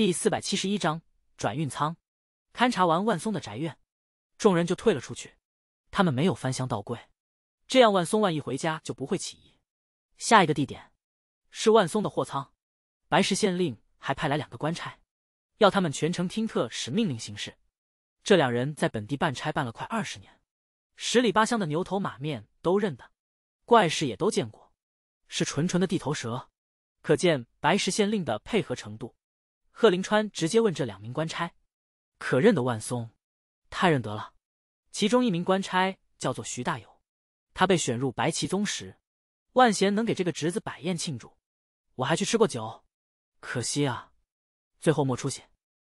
第四百七十一章转运仓。勘察完万松的宅院，众人就退了出去。他们没有翻箱倒柜，这样万松万一回家就不会起疑。下一个地点是万松的货仓。白石县令还派来两个官差，要他们全程听特使命令行事。这两人在本地办差办了快二十年，十里八乡的牛头马面都认得，怪事也都见过，是纯纯的地头蛇。可见白石县令的配合程度。贺林川直接问这两名官差：“可认得万松？太认得了。其中一名官差叫做徐大友，他被选入白旗宗时，万贤能给这个侄子摆宴庆祝，我还去吃过酒。可惜啊，最后莫出息，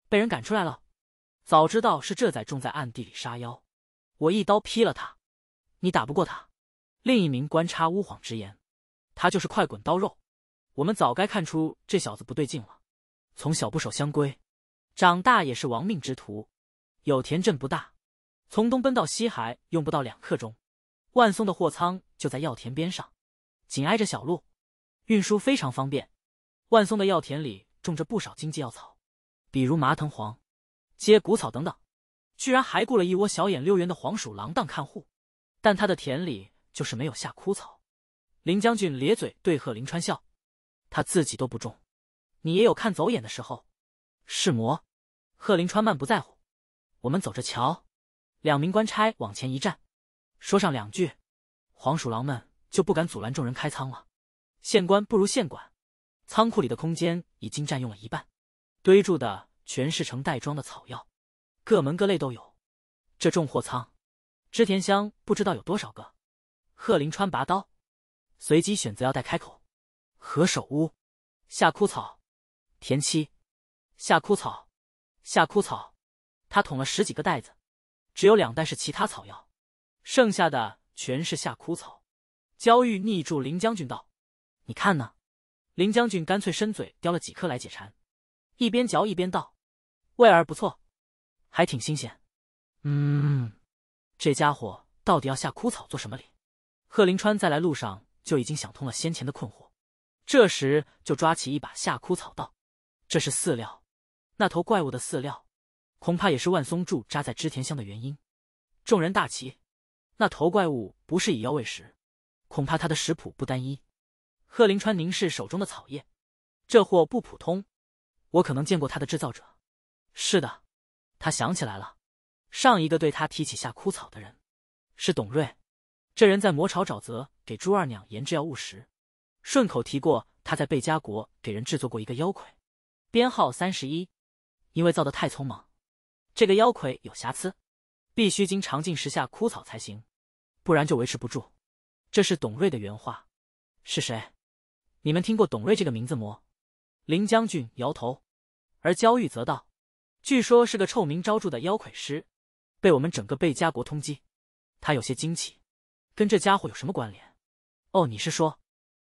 被人赶出来了。早知道是这仔种在暗地里杀妖，我一刀劈了他。你打不过他。”另一名官差呜谎直言：“他就是块滚刀肉，我们早该看出这小子不对劲了。”从小不守乡规，长大也是亡命之徒。有田镇不大，从东奔到西还用不到两刻钟。万松的货仓就在药田边上，紧挨着小路，运输非常方便。万松的药田里种着不少经济药草，比如麻藤黄、接骨草等等，居然还雇了一窝小眼溜圆的黄鼠狼当看护。但他的田里就是没有下枯草。林将军咧嘴对贺林川笑，他自己都不种。你也有看走眼的时候，是魔。贺林川漫不在乎，我们走着瞧。两名官差往前一站，说上两句，黄鼠狼们就不敢阻拦众人开仓了。县官不如县管，仓库里的空间已经占用了一半，堆住的全是成袋装的草药，各门各类都有。这重货仓，织田香不知道有多少个。贺林川拔刀，随机选择要带开口，何首乌，夏枯草。田七，夏枯草，夏枯草，他捅了十几个袋子，只有两袋是其他草药，剩下的全是夏枯草。焦玉逆住林将军道：“你看呢？”林将军干脆伸嘴叼了几颗来解馋，一边嚼一边道：“味儿不错，还挺新鲜。”嗯，这家伙到底要夏枯草做什么哩？贺林川在来路上就已经想通了先前的困惑，这时就抓起一把夏枯草道。这是饲料，那头怪物的饲料，恐怕也是万松柱扎在织田乡的原因。众人大奇，那头怪物不是以妖喂食，恐怕它的食谱不单一。贺林川凝视手中的草叶，这货不普通，我可能见过他的制造者。是的，他想起来了，上一个对他提起下枯草的人是董瑞，这人在魔潮沼泽给朱二娘研制药物时，顺口提过他在贝加国给人制作过一个妖魁。编号三十一，因为造的太匆忙，这个妖魁有瑕疵，必须经长进石下枯草才行，不然就维持不住。这是董瑞的原话。是谁？你们听过董瑞这个名字吗？林将军摇头，而焦玉则道：“据说是个臭名昭著的妖魁师，被我们整个贝加国通缉。”他有些惊奇，跟这家伙有什么关联？哦，你是说，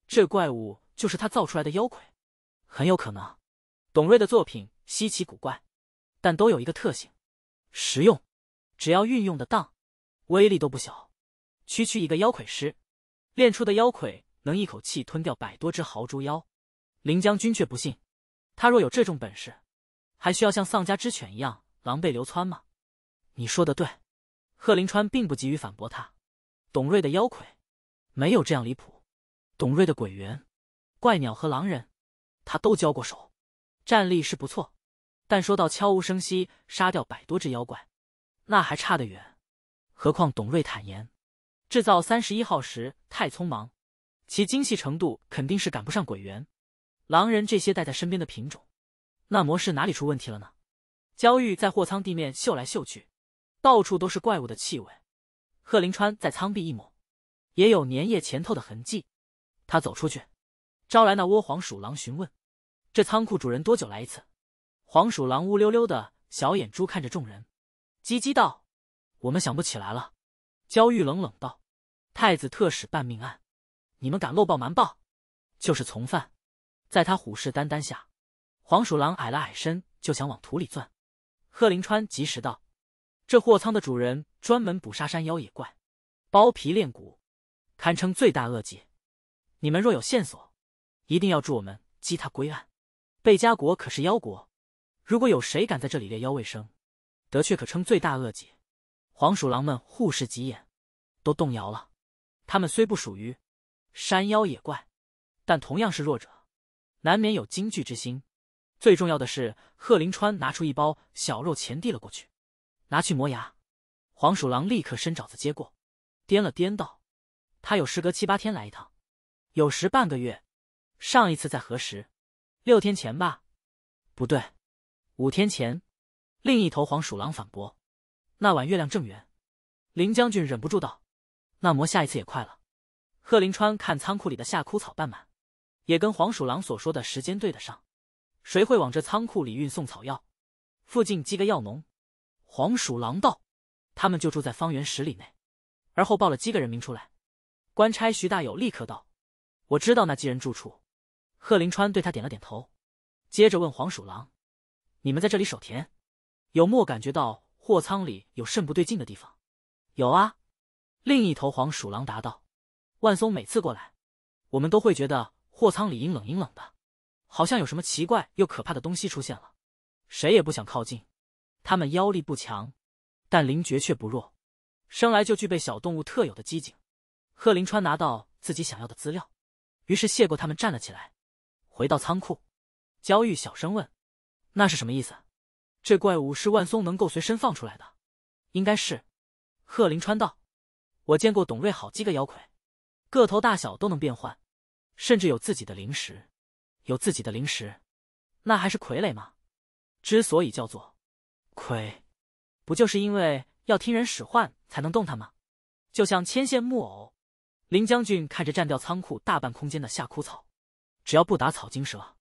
这怪物就是他造出来的妖魁？很有可能。董瑞的作品稀奇古怪，但都有一个特性：实用。只要运用的当，威力都不小。区区一个妖魁师，练出的妖魁能一口气吞掉百多只豪猪妖。林将军却不信，他若有这种本事，还需要像丧家之犬一样狼狈流窜吗？你说的对，贺林川并不急于反驳他。董瑞的妖魁没有这样离谱，董瑞的鬼猿、怪鸟和狼人，他都交过手。战力是不错，但说到悄无声息杀掉百多只妖怪，那还差得远。何况董瑞坦言，制造三十一号时太匆忙，其精细程度肯定是赶不上鬼猿、狼人这些带在身边的品种。那模式哪里出问题了呢？焦玉在货仓地面嗅来嗅去，到处都是怪物的气味。贺林川在舱壁一抹，也有粘液前透的痕迹。他走出去，招来那窝黄鼠狼询问。这仓库主人多久来一次？黄鼠狼乌溜溜的小眼珠看着众人，叽叽道：“我们想不起来了。”焦玉冷冷道：“太子特使办命案，你们敢漏报瞒报，就是从犯。”在他虎视眈眈下，黄鼠狼矮了矮身就想往土里钻。贺林川及时道：“这货仓的主人专门捕杀山妖野怪，剥皮炼骨，堪称罪大恶极。你们若有线索，一定要助我们缉他归案。”贝加国可是妖国，如果有谁敢在这里猎妖为生，的却可称罪大恶极。黄鼠狼们互视几眼，都动摇了。他们虽不属于山妖野怪，但同样是弱者，难免有惊惧之心。最重要的是，贺林川拿出一包小肉钱递了过去，拿去磨牙。黄鼠狼立刻伸爪子接过，掂了掂，道：“他有时隔七八天来一趟，有时半个月。上一次在何时？”六天前吧，不对，五天前。另一头黄鼠狼反驳：“那晚月亮正圆。”林将军忍不住道：“那魔下一次也快了。”贺林川看仓库里的夏枯草半满，也跟黄鼠狼所说的时间对得上。谁会往这仓库里运送草药？附近几个药农。黄鼠狼道：“他们就住在方圆十里内。”而后报了几个人名出来。官差徐大友立刻道：“我知道那几人住处。”贺林川对他点了点头，接着问黄鼠狼：“你们在这里守田？”有莫感觉到货仓里有甚不对劲的地方？有啊，另一头黄鼠狼答道：“万松每次过来，我们都会觉得货仓里阴冷阴冷的，好像有什么奇怪又可怕的东西出现了，谁也不想靠近。他们妖力不强，但灵觉却不弱，生来就具备小动物特有的机警。”贺林川拿到自己想要的资料，于是谢过他们，站了起来。回到仓库，焦玉小声问：“那是什么意思？这怪物是万松能够随身放出来的？应该是。”贺林川道：“我见过董瑞好几个妖魁，个头大小都能变换，甚至有自己的灵石，有自己的灵石，那还是傀儡吗？之所以叫做傀，不就是因为要听人使唤才能动它吗？就像牵线木偶。”林将军看着占掉仓库大半空间的夏枯草。只要不打草惊蛇，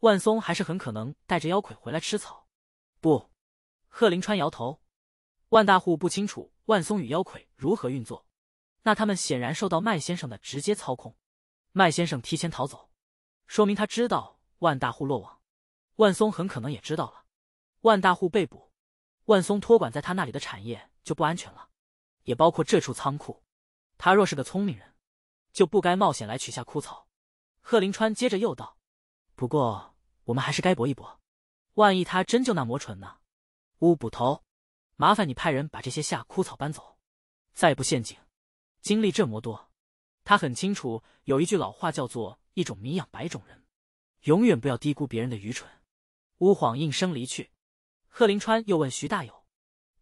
万松还是很可能带着妖魁回来吃草。不，贺林川摇头。万大户不清楚万松与妖魁如何运作，那他们显然受到麦先生的直接操控。麦先生提前逃走，说明他知道万大户落网。万松很可能也知道了。万大户被捕，万松托管在他那里的产业就不安全了，也包括这处仓库。他若是个聪明人，就不该冒险来取下枯草。贺林川接着又道：“不过我们还是该搏一搏，万一他真就那魔蠢呢？”乌捕头，麻烦你派人把这些下枯草搬走，再不陷阱。经历这么多，他很清楚有一句老话叫做‘一种米养百种人’，永远不要低估别人的愚蠢。”乌晃应声离去。贺林川又问徐大友：“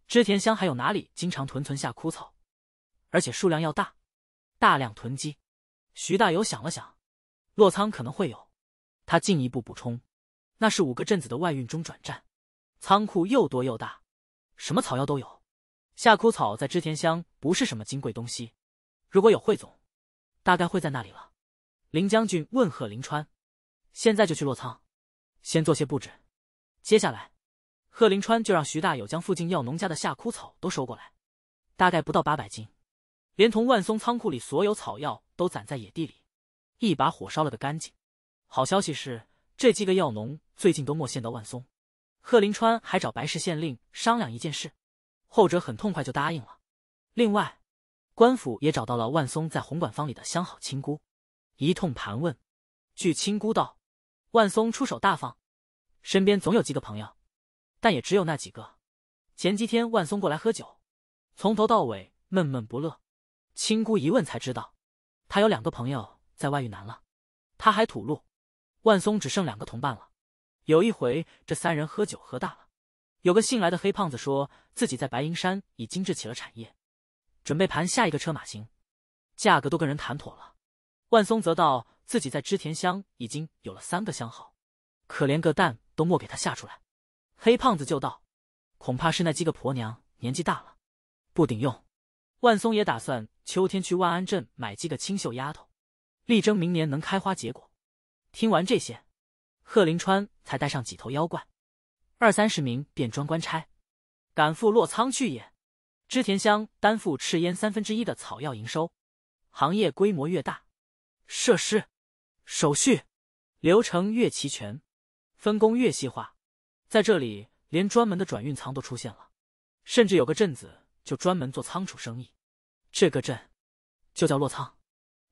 织田香还有哪里经常囤存下枯草，而且数量要大，大量囤积？”徐大友想了想。洛仓可能会有，他进一步补充，那是五个镇子的外运中转站，仓库又多又大，什么草药都有。夏枯草在织田乡不是什么金贵东西，如果有汇总，大概会在那里了。林将军问贺林川，现在就去洛仓，先做些布置。接下来，贺林川就让徐大友将附近药农家的夏枯草都收过来，大概不到八百斤，连同万松仓库里所有草药都攒在野地里。一把火烧了个干净。好消息是，这几个药农最近都没见到万松。贺林川还找白氏县令商量一件事，后者很痛快就答应了。另外，官府也找到了万松在红馆坊里的相好亲姑，一通盘问。据亲姑道，万松出手大方，身边总有几个朋友，但也只有那几个。前几天万松过来喝酒，从头到尾闷闷不乐。亲姑一问才知道，他有两个朋友。在外遇难了，他还吐露，万松只剩两个同伴了。有一回，这三人喝酒喝大了，有个新来的黑胖子说，自己在白银山已经置起了产业，准备盘下一个车马行，价格都跟人谈妥了。万松则道，自己在织田乡已经有了三个相好，可连个蛋都莫给他下出来。黑胖子就道，恐怕是那几个婆娘年纪大了，不顶用。万松也打算秋天去万安镇买几个清秀丫头。力争明年能开花结果。听完这些，贺林川才带上几头妖怪，二三十名便装官差，赶赴洛仓去也。织田乡担负赤烟三分之一的草药营收。行业规模越大，设施、手续、流程越齐全，分工越细化。在这里，连专门的转运仓都出现了，甚至有个镇子就专门做仓储生意。这个镇就叫洛仓。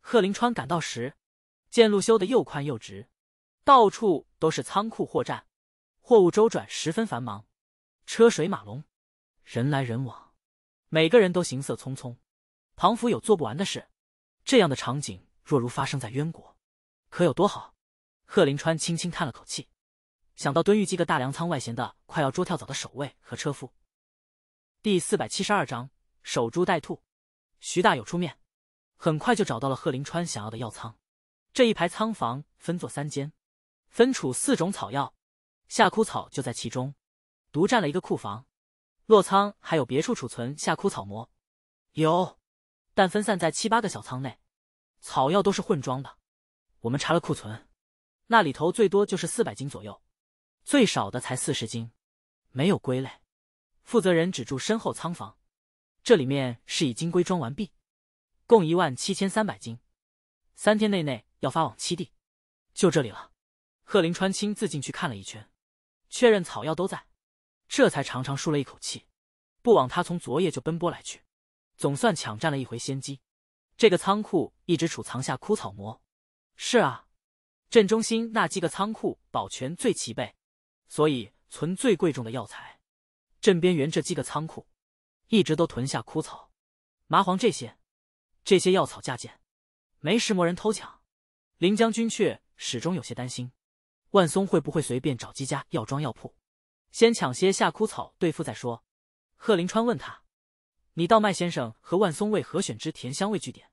贺林川赶到时，见路修的又宽又直，到处都是仓库货站，货物周转十分繁忙，车水马龙，人来人往，每个人都行色匆匆。庞府有做不完的事，这样的场景若如发生在渊国，可有多好？贺林川轻轻叹了口气，想到敦玉基的大粮仓外闲的快要捉跳蚤的守卫和车夫。第四百七十二章守株待兔，徐大有出面。很快就找到了贺林川想要的药仓，这一排仓房分作三间，分储四种草药，夏枯草就在其中，独占了一个库房。落仓还有别处储存夏枯草膜，有，但分散在七八个小仓内，草药都是混装的。我们查了库存，那里头最多就是四百斤左右，最少的才四十斤，没有归类。负责人指住身后仓房，这里面是以金龟装完毕。共一万七千三百斤，三天内内要发往七地，就这里了。贺林川亲自进去看了一圈，确认草药都在，这才长长舒了一口气，不枉他从昨夜就奔波来去，总算抢占了一回先机。这个仓库一直储藏下枯草膜。是啊，镇中心那几个仓库保全最齐备，所以存最贵重的药材。镇边缘这几个仓库，一直都囤下枯草、麻黄这些。这些药草价贱，没石魔人偷抢，林将军却始终有些担心，万松会不会随便找几家药庄药铺，先抢些夏枯草对付再说。贺林川问他：“你道麦先生和万松为何选之甜香味据点？”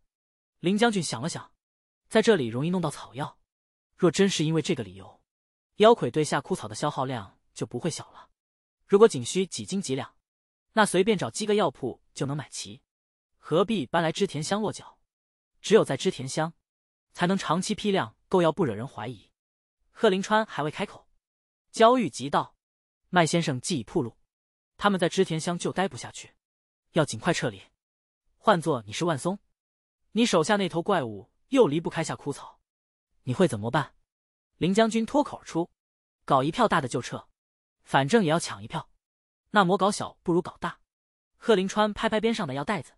林将军想了想，在这里容易弄到草药。若真是因为这个理由，妖魁对夏枯草的消耗量就不会小了。如果仅需几斤几两，那随便找几个药铺就能买齐。何必搬来织田乡落脚？只有在织田乡，才能长期批量购药，不惹人怀疑。贺林川还未开口，焦玉急道：“麦先生既已铺路，他们在织田乡就待不下去，要尽快撤离。换做你是万松，你手下那头怪物又离不开下枯草，你会怎么办？”林将军脱口而出：“搞一票大的就撤，反正也要抢一票，那么搞小不如搞大。”贺林川拍拍边上的药袋子。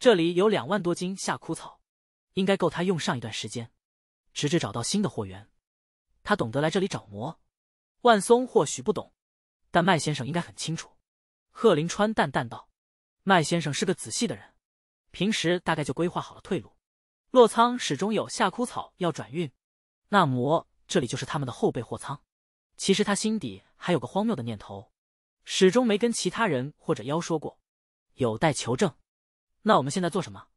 这里有两万多斤夏枯草，应该够他用上一段时间，直至找到新的货源。他懂得来这里找魔，万松或许不懂，但麦先生应该很清楚。贺林川淡淡道：“麦先生是个仔细的人，平时大概就规划好了退路。洛仓始终有夏枯草要转运，那魔这里就是他们的后备货仓。其实他心底还有个荒谬的念头，始终没跟其他人或者妖说过，有待求证。”那我们现在做什么？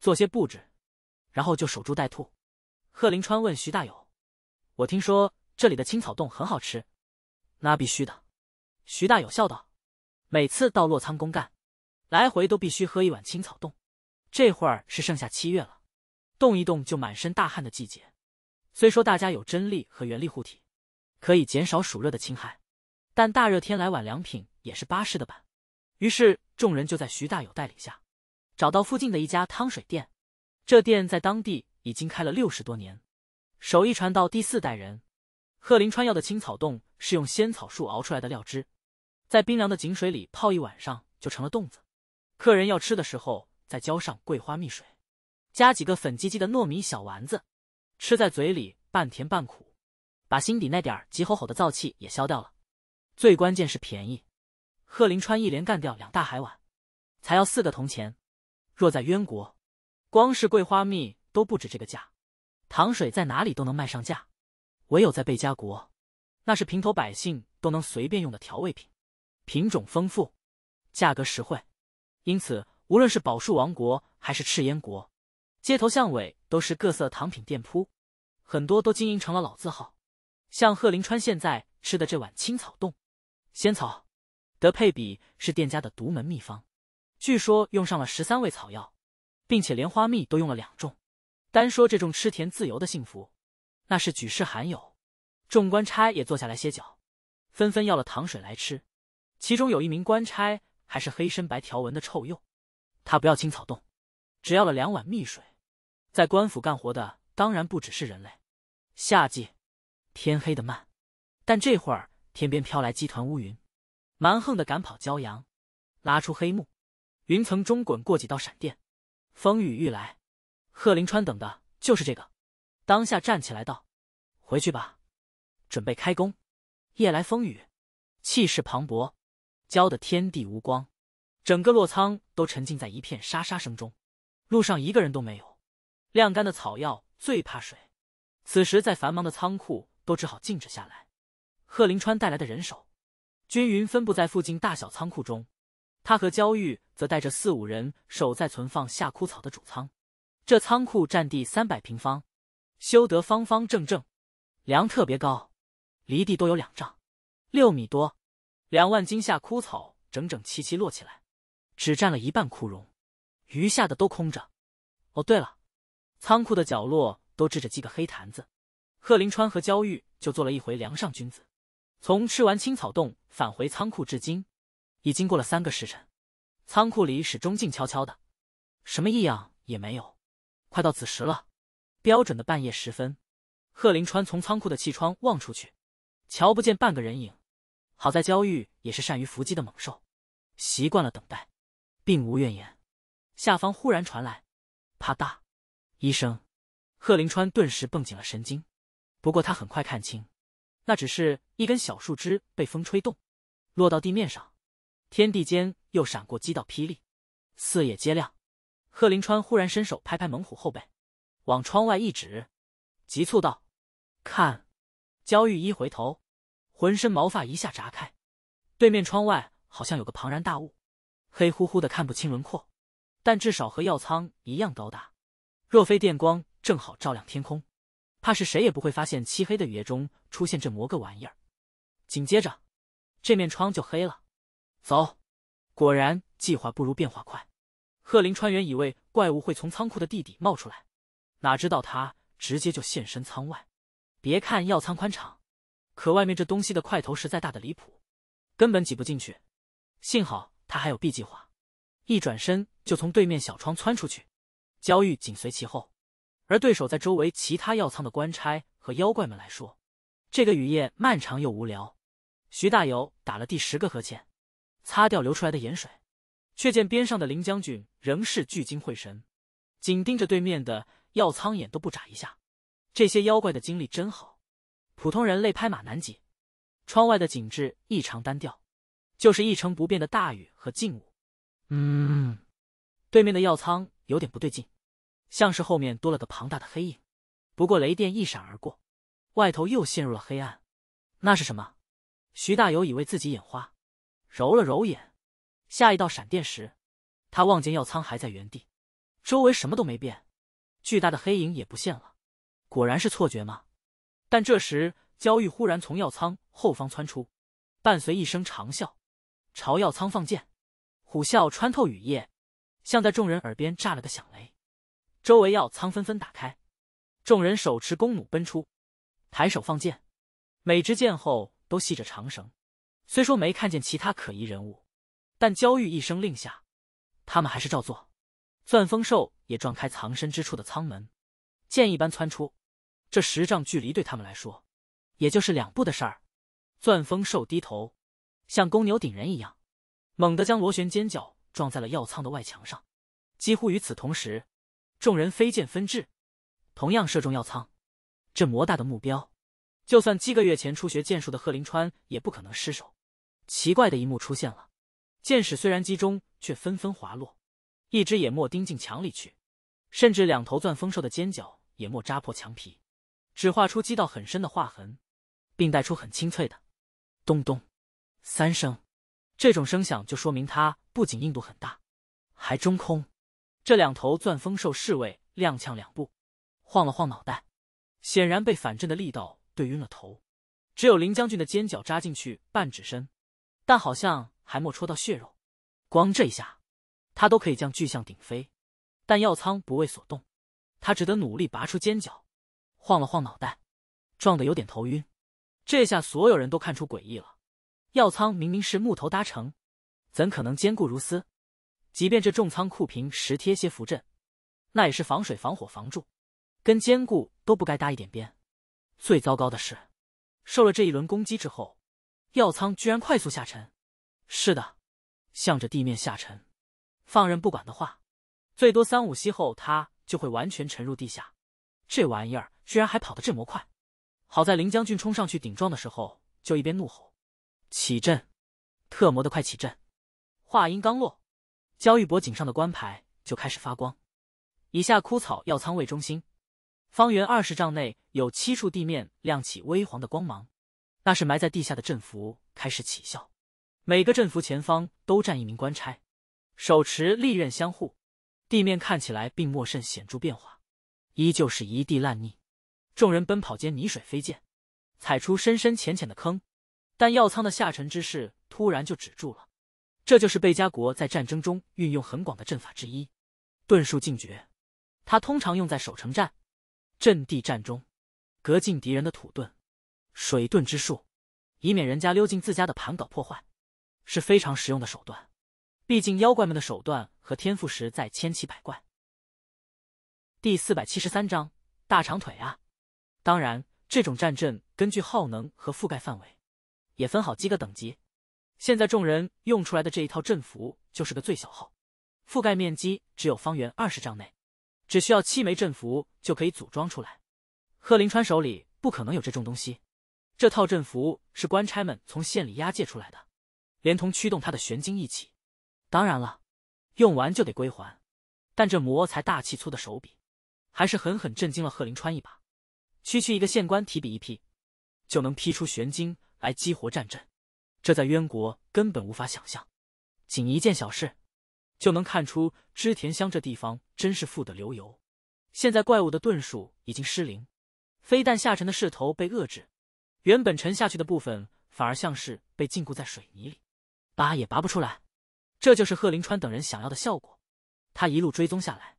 做些布置，然后就守株待兔。贺林川问徐大友：“我听说这里的青草冻很好吃，那必须的。”徐大友笑道：“每次到洛仓公干，来回都必须喝一碗青草冻。这会儿是盛夏七月了，动一动就满身大汗的季节。虽说大家有真力和元力护体，可以减少暑热的侵害，但大热天来碗凉品也是巴适的板。”于是众人就在徐大友带领下。找到附近的一家汤水店，这店在当地已经开了六十多年，手艺传到第四代人。贺林川要的青草冻是用仙草树熬出来的料汁，在冰凉的井水里泡一晚上就成了冻子。客人要吃的时候再浇上桂花蜜水，加几个粉唧唧的糯米小丸子，吃在嘴里半甜半苦，把心底那点急吼吼的燥气也消掉了。最关键是便宜，贺林川一连干掉两大海碗，才要四个铜钱。若在渊国，光是桂花蜜都不止这个价，糖水在哪里都能卖上价。唯有在贝加国，那是平头百姓都能随便用的调味品，品种丰富，价格实惠。因此，无论是宝树王国还是赤烟国，街头巷尾都是各色糖品店铺，很多都经营成了老字号。像贺林川现在吃的这碗青草冻，仙草的配比是店家的独门秘方。据说用上了十三味草药，并且连花蜜都用了两种。单说这种吃甜自由的幸福，那是举世罕有。众官差也坐下来歇脚，纷纷要了糖水来吃。其中有一名官差还是黑身白条纹的臭鼬，他不要青草冻，只要了两碗蜜水。在官府干活的当然不只是人类。夏季，天黑得慢，但这会儿天边飘来几团乌云，蛮横的赶跑骄阳，拉出黑幕。云层中滚过几道闪电，风雨欲来。贺林川等的就是这个，当下站起来道：“回去吧，准备开工。”夜来风雨，气势磅礴，浇得天地无光，整个洛仓都沉浸在一片沙沙声中。路上一个人都没有。晾干的草药最怕水，此时在繁忙的仓库都只好静止下来。贺林川带来的人手，均匀分布在附近大小仓库中。他和焦玉则带着四五人守在存放夏枯草的主仓，这仓库占地三百平方，修得方方正正，梁特别高，离地都有两丈，六米多。两万斤夏枯草整整齐齐摞起来，只占了一半枯荣，余下的都空着。哦，对了，仓库的角落都置着几个黑坛子。贺林川和焦玉就做了一回梁上君子，从吃完青草洞返回仓库至今。已经过了三个时辰，仓库里始终静悄悄的，什么异样也没有。快到子时了，标准的半夜时分。贺林川从仓库的气窗望出去，瞧不见半个人影。好在焦玉也是善于伏击的猛兽，习惯了等待，并无怨言。下方忽然传来，啪嗒，一声，贺林川顿时绷紧了神经。不过他很快看清，那只是一根小树枝被风吹动，落到地面上。天地间又闪过几道霹雳，四野皆亮。贺林川忽然伸手拍拍猛虎后背，往窗外一指，急促道：“看！”焦玉一回头，浑身毛发一下炸开。对面窗外好像有个庞然大物，黑乎乎的看不清轮廓，但至少和药仓一样高大。若非电光正好照亮天空，怕是谁也不会发现漆黑的雨夜中出现这魔个玩意儿。紧接着，这面窗就黑了。走，果然计划不如变化快。贺林川原以为怪物会从仓库的地底冒出来，哪知道他直接就现身仓外。别看药仓宽敞，可外面这东西的块头实在大的离谱，根本挤不进去。幸好他还有 B 计划，一转身就从对面小窗窜出去。焦玉紧随其后，而对手在周围其他药仓的官差和妖怪们来说，这个雨夜漫长又无聊。徐大友打了第十个呵欠。擦掉流出来的盐水，却见边上的林将军仍是聚精会神，紧盯着对面的药仓，眼都不眨一下。这些妖怪的精力真好，普通人类拍马难解。窗外的景致异常单调，就是一成不变的大雨和静物。嗯，对面的药仓有点不对劲，像是后面多了个庞大的黑影。不过雷电一闪而过，外头又陷入了黑暗。那是什么？徐大友以为自己眼花。揉了揉眼，下一道闪电时，他望见药仓还在原地，周围什么都没变，巨大的黑影也不见了，果然是错觉吗？但这时焦玉忽然从药仓后方窜出，伴随一声长啸，朝药仓放箭，虎啸穿透雨夜，像在众人耳边炸了个响雷，周围药仓纷纷打开，众人手持弓弩奔出，抬手放箭，每支箭后都系着长绳。虽说没看见其他可疑人物，但焦玉一声令下，他们还是照做。钻风兽也撞开藏身之处的舱门，箭一般窜出。这十丈距离对他们来说，也就是两步的事儿。钻风兽低头，像公牛顶人一样，猛地将螺旋尖角撞在了药舱的外墙上。几乎与此同时，众人飞剑分至，同样射中药舱。这魔大的目标，就算七个月前初学剑术的贺林川也不可能失手。奇怪的一幕出现了，箭矢虽然击中，却纷纷滑落。一只野墨钉进墙里去，甚至两头钻风兽的尖角也墨扎破墙皮，只划出击到很深的划痕，并带出很清脆的“咚咚”三声。这种声响就说明它不仅硬度很大，还中空。这两头钻风兽侍卫踉跄两步，晃了晃脑袋，显然被反震的力道对晕了头。只有林将军的尖角扎进去半指深。但好像还没戳到血肉，光这一下，他都可以将巨象顶飞。但药仓不为所动，他只得努力拔出尖角，晃了晃脑袋，撞得有点头晕。这下所有人都看出诡异了：药仓明明是木头搭成，怎可能坚固如斯？即便这重仓库平时贴些符阵，那也是防水、防火、防蛀，跟坚固都不该搭一点边。最糟糕的是，受了这一轮攻击之后。药仓居然快速下沉，是的，向着地面下沉。放任不管的话，最多三五息后，它就会完全沉入地下。这玩意儿居然还跑得这么快！好在林将军冲上去顶撞的时候，就一边怒吼：“起阵，特魔的快起阵！”话音刚落，焦裕博颈上的官牌就开始发光。以下枯草药仓为中心，方圆二十丈内有七处地面亮起微黄的光芒。那是埋在地下的阵符开始起效，每个阵符前方都站一名官差，手持利刃相护。地面看起来并没甚显著变化，依旧是一地烂泥。众人奔跑间，泥水飞溅，踩出深深浅浅的坑。但药仓的下沉之势突然就止住了。这就是贝加国在战争中运用很广的阵法之一——遁术禁绝。它通常用在守城战、阵地战中，隔近敌人的土遁。水遁之术，以免人家溜进自家的盘搞破坏，是非常实用的手段。毕竟妖怪们的手段和天赋实在千奇百怪。第四百七十三章大长腿啊！当然，这种战阵根据耗能和覆盖范围，也分好几个等级。现在众人用出来的这一套阵符就是个最小号，覆盖面积只有方圆二十丈内，只需要七枚阵符就可以组装出来。贺林川手里不可能有这种东西。这套阵符是官差们从县里押解出来的，连同驱动他的玄晶一起。当然了，用完就得归还。但这魔才大气粗的手笔，还是狠狠震惊了贺林川一把。区区一个县官，提笔一劈，就能劈出玄晶来激活战阵，这在渊国根本无法想象。仅一件小事，就能看出织田乡这地方真是富得流油。现在怪物的遁术已经失灵，飞弹下沉的势头被遏制。原本沉下去的部分，反而像是被禁锢在水泥里，拔也拔不出来。这就是贺林川等人想要的效果。他一路追踪下来，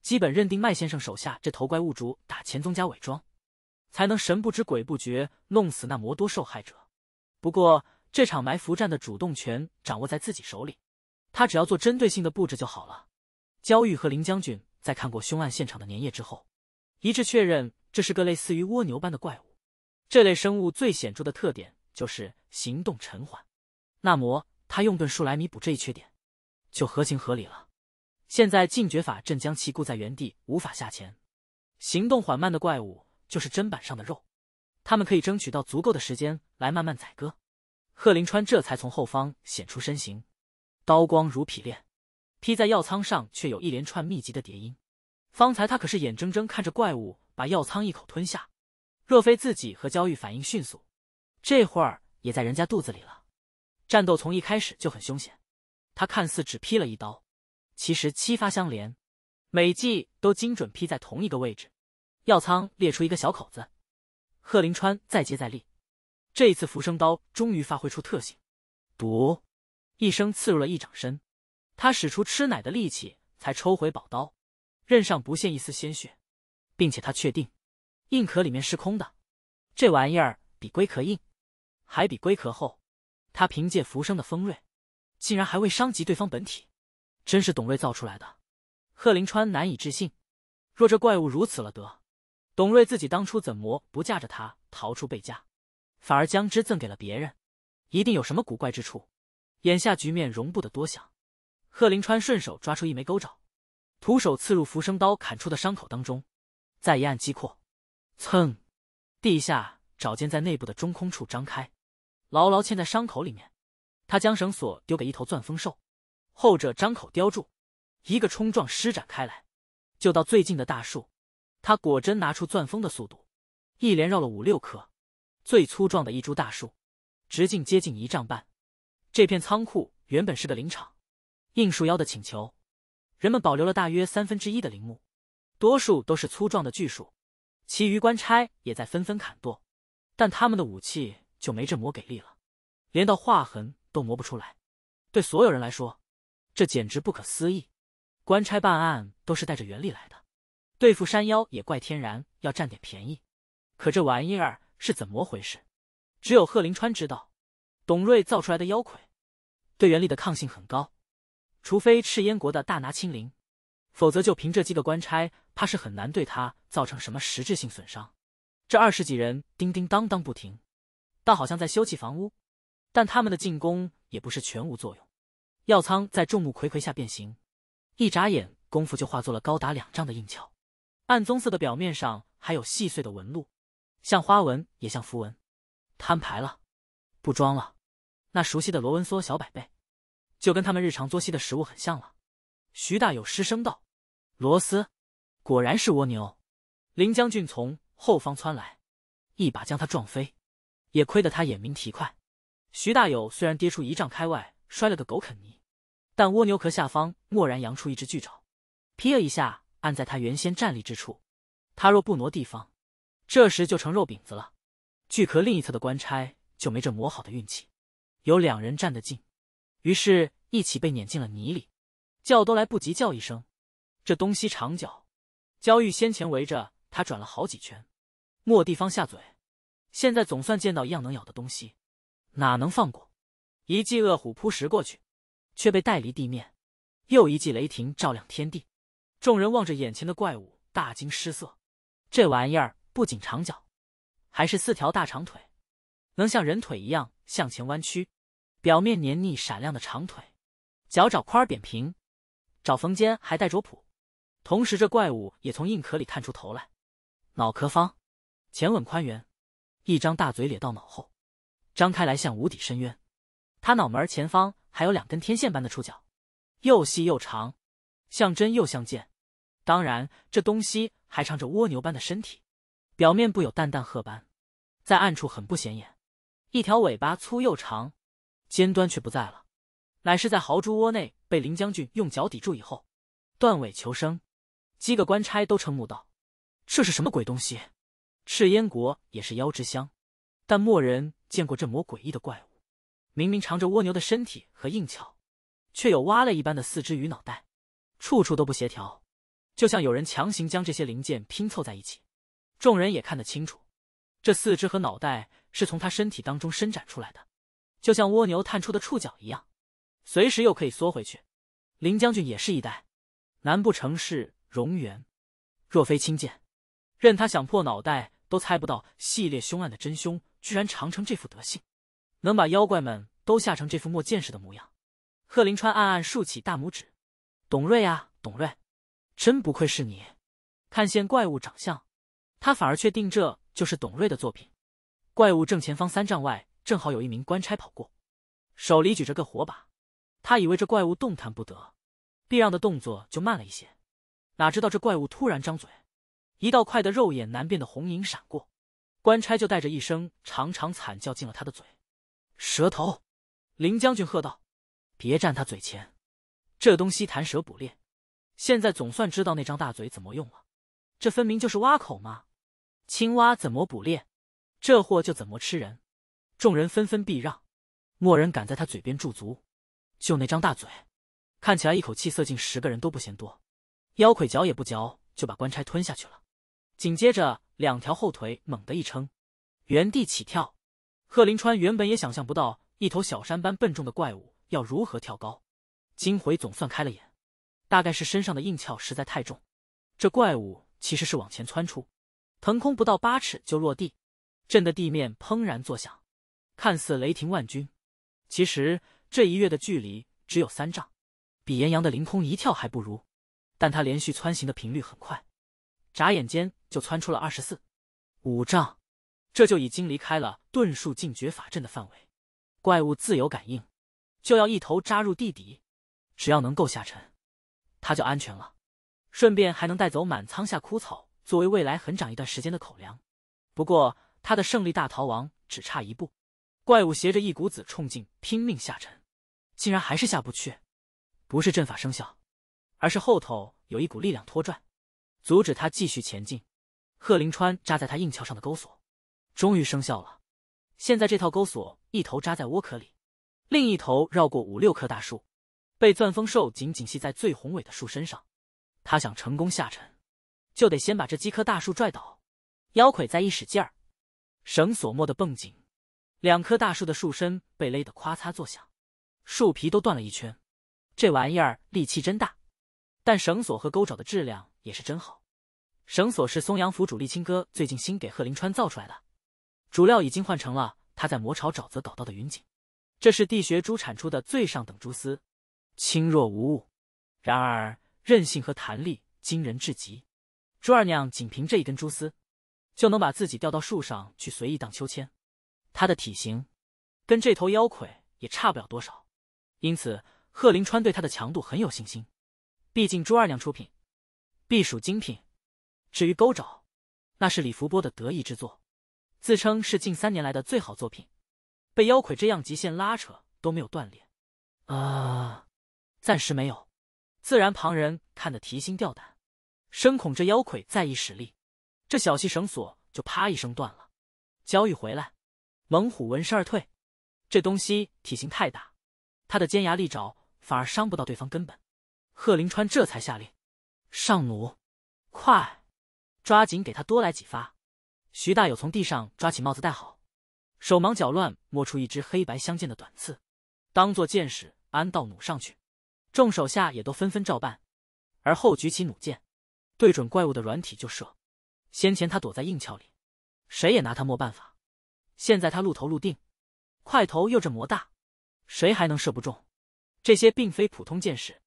基本认定麦先生手下这头怪物主打钱宗家伪装，才能神不知鬼不觉弄死那魔多受害者。不过这场埋伏战的主动权掌握在自己手里，他只要做针对性的布置就好了。焦玉和林将军在看过凶案现场的粘液之后，一致确认这是个类似于蜗牛般的怪物。这类生物最显著的特点就是行动迟缓，那么它用遁术来弥补这一缺点，就合情合理了。现在禁绝法正将其固在原地，无法下潜。行动缓慢的怪物就是砧板上的肉，他们可以争取到足够的时间来慢慢宰割。贺林川这才从后方显出身形，刀光如劈炼，劈在药仓上却有一连串密集的叠音。方才他可是眼睁睁看着怪物把药仓一口吞下。若非自己和焦玉反应迅速，这会儿也在人家肚子里了。战斗从一开始就很凶险，他看似只劈了一刀，其实七发相连，每记都精准劈在同一个位置，药仓裂出一个小口子。贺林川再接再厉，这一次浮生刀终于发挥出特性，毒一声刺入了一掌身，他使出吃奶的力气才抽回宝刀，刃上不现一丝鲜血，并且他确定。硬壳里面是空的，这玩意儿比龟壳硬，还比龟壳厚。它凭借浮生的锋锐，竟然还未伤及对方本体，真是董瑞造出来的。贺林川难以置信，若这怪物如此了得，董瑞自己当初怎么不架着他逃出贝家，反而将之赠给了别人？一定有什么古怪之处。眼下局面容不得多想，贺林川顺手抓出一枚钩爪，徒手刺入浮生刀砍出的伤口当中，再一按击破。蹭，地下爪尖在内部的中空处张开，牢牢嵌在伤口里面。他将绳索丢给一头钻风兽，后者张口叼住，一个冲撞施展开来，就到最近的大树。他果真拿出钻风的速度，一连绕了五六棵，最粗壮的一株大树，直径接近一丈半。这片仓库原本是个林场，应树妖的请求，人们保留了大约三分之一的林木，多数都是粗壮的巨树。其余官差也在纷纷砍剁，但他们的武器就没这么给力了，连道划痕都磨不出来。对所有人来说，这简直不可思议。官差办案都是带着原力来的，对付山妖也怪天然，要占点便宜。可这玩意儿是怎么回事？只有贺林川知道。董瑞造出来的妖魁，对原力的抗性很高，除非赤焰国的大拿青灵否则，就凭这几个官差，怕是很难对他造成什么实质性损伤。这二十几人叮叮当当不停，倒好像在修葺房屋。但他们的进攻也不是全无作用。药仓在众目睽睽下变形，一眨眼功夫就化作了高达两丈的硬壳，暗棕色的表面上还有细碎的纹路，像花纹也像符文。摊牌了，不装了，那熟悉的螺纹缩小百倍，就跟他们日常作息的食物很像了。徐大有失声道。螺丝，果然是蜗牛。林将军从后方窜来，一把将他撞飞。也亏得他眼明蹄快。徐大友虽然跌出一丈开外，摔了个狗啃泥，但蜗牛壳下方蓦然扬出一只巨爪，劈了一下按在他原先站立之处。他若不挪地方，这时就成肉饼子了。巨壳另一侧的官差就没这磨好的运气，有两人站得近，于是一起被碾进了泥里，叫都来不及叫一声。这东西长脚，焦玉先前围着他转了好几圈，没地方下嘴，现在总算见到一样能咬的东西，哪能放过？一记恶虎扑食过去，却被带离地面。又一记雷霆照亮天地，众人望着眼前的怪物大惊失色。这玩意儿不仅长脚，还是四条大长腿，能像人腿一样向前弯曲。表面黏腻闪亮的长腿，脚掌宽扁平，爪缝间还带着蹼。同时，这怪物也从硬壳里探出头来，脑壳方，前吻宽圆，一张大嘴咧到脑后，张开来像无底深渊。他脑门前方还有两根天线般的触角，又细又长，像针又像剑。当然，这东西还长着蜗牛般的身体，表面布有淡淡褐斑，在暗处很不显眼。一条尾巴粗又长，尖端却不在了，乃是在豪猪窝内被林将军用脚抵住以后，断尾求生。几个官差都瞠目道：“这是什么鬼东西？”赤烟国也是妖之乡，但莫人见过这魔诡异的怪物。明明长着蜗牛的身体和硬壳，却有蛙类一般的四肢与脑袋，处处都不协调，就像有人强行将这些零件拼凑在一起。众人也看得清楚，这四肢和脑袋是从他身体当中伸展出来的，就像蜗牛探出的触角一样，随时又可以缩回去。林将军也是一呆，难不成是？容源，若非亲见，任他想破脑袋都猜不到系列凶案的真凶居然长成这副德行，能把妖怪们都吓成这副没见识的模样。贺林川暗暗竖起大拇指：“董瑞啊，董瑞，真不愧是你！看现怪物长相，他反而确定这就是董瑞的作品。怪物正前方三丈外，正好有一名官差跑过，手里举着个火把。他以为这怪物动弹不得，避让的动作就慢了一些。”哪知道这怪物突然张嘴，一道快的肉眼难辨的红影闪过，官差就带着一声长长惨叫进了他的嘴。蛇头林将军喝道：“别站他嘴前，这东西弹蛇捕猎，现在总算知道那张大嘴怎么用了。这分明就是挖口嘛！青蛙怎么捕猎，这货就怎么吃人。”众人纷纷避让，没人敢在他嘴边驻足。就那张大嘴，看起来一口气塞进十个人都不嫌多。妖魁嚼也不嚼，就把官差吞下去了。紧接着，两条后腿猛地一撑，原地起跳。贺林川原本也想象不到，一头小山般笨重的怪物要如何跳高。金回总算开了眼，大概是身上的硬壳实在太重，这怪物其实是往前窜出，腾空不到八尺就落地，震得地面砰然作响，看似雷霆万钧，其实这一跃的距离只有三丈，比岩阳的凌空一跳还不如。但他连续窜行的频率很快，眨眼间就窜出了二十四五丈，这就已经离开了遁术禁绝法阵的范围。怪物自由感应，就要一头扎入地底。只要能够下沉，他就安全了，顺便还能带走满仓下枯草作为未来很长一段时间的口粮。不过他的胜利大逃亡只差一步，怪物携着一股子冲劲拼命下沉，竟然还是下不去，不是阵法生效。而是后头有一股力量拖拽，阻止他继续前进。贺林川扎在他硬桥上的钩索，终于生效了。现在这套钩索一头扎在窝壳里，另一头绕过五六棵大树，被钻风兽紧紧系在最宏伟的树身上。他想成功下沉，就得先把这几棵大树拽倒。妖魁再一使劲儿，绳索蓦得绷紧，两棵大树的树身被勒得咔嚓作响，树皮都断了一圈。这玩意儿力气真大。但绳索和钩爪的质量也是真好。绳索是松阳府主力青哥最近新给贺林川造出来的，主料已经换成了他在魔潮沼泽搞到的云锦，这是地穴蛛产出的最上等蛛丝，轻若无物，然而韧性和弹力惊人至极。朱二娘仅凭这一根蛛丝，就能把自己吊到树上去随意荡秋千。她的体型跟这头妖魁也差不了多少，因此贺林川对她的强度很有信心。毕竟朱二娘出品，必属精品。至于钩爪，那是李福波的得意之作，自称是近三年来的最好作品。被妖魁这样极限拉扯都没有断裂，啊，暂时没有。自然，旁人看得提心吊胆，深恐这妖魁再一使力，这小细绳索就啪一声断了。交易回来，猛虎闻声而退。这东西体型太大，它的尖牙利爪反而伤不到对方根本。贺林川这才下令，上弩，快，抓紧给他多来几发。徐大有从地上抓起帽子戴好，手忙脚乱摸出一支黑白相间的短刺，当做箭矢安到弩上去。众手下也都纷纷照办，而后举起弩箭，对准怪物的软体就射。先前他躲在硬壳里，谁也拿他没办法。现在他露头露腚，块头又这么大，谁还能射不中？这些并非普通箭矢。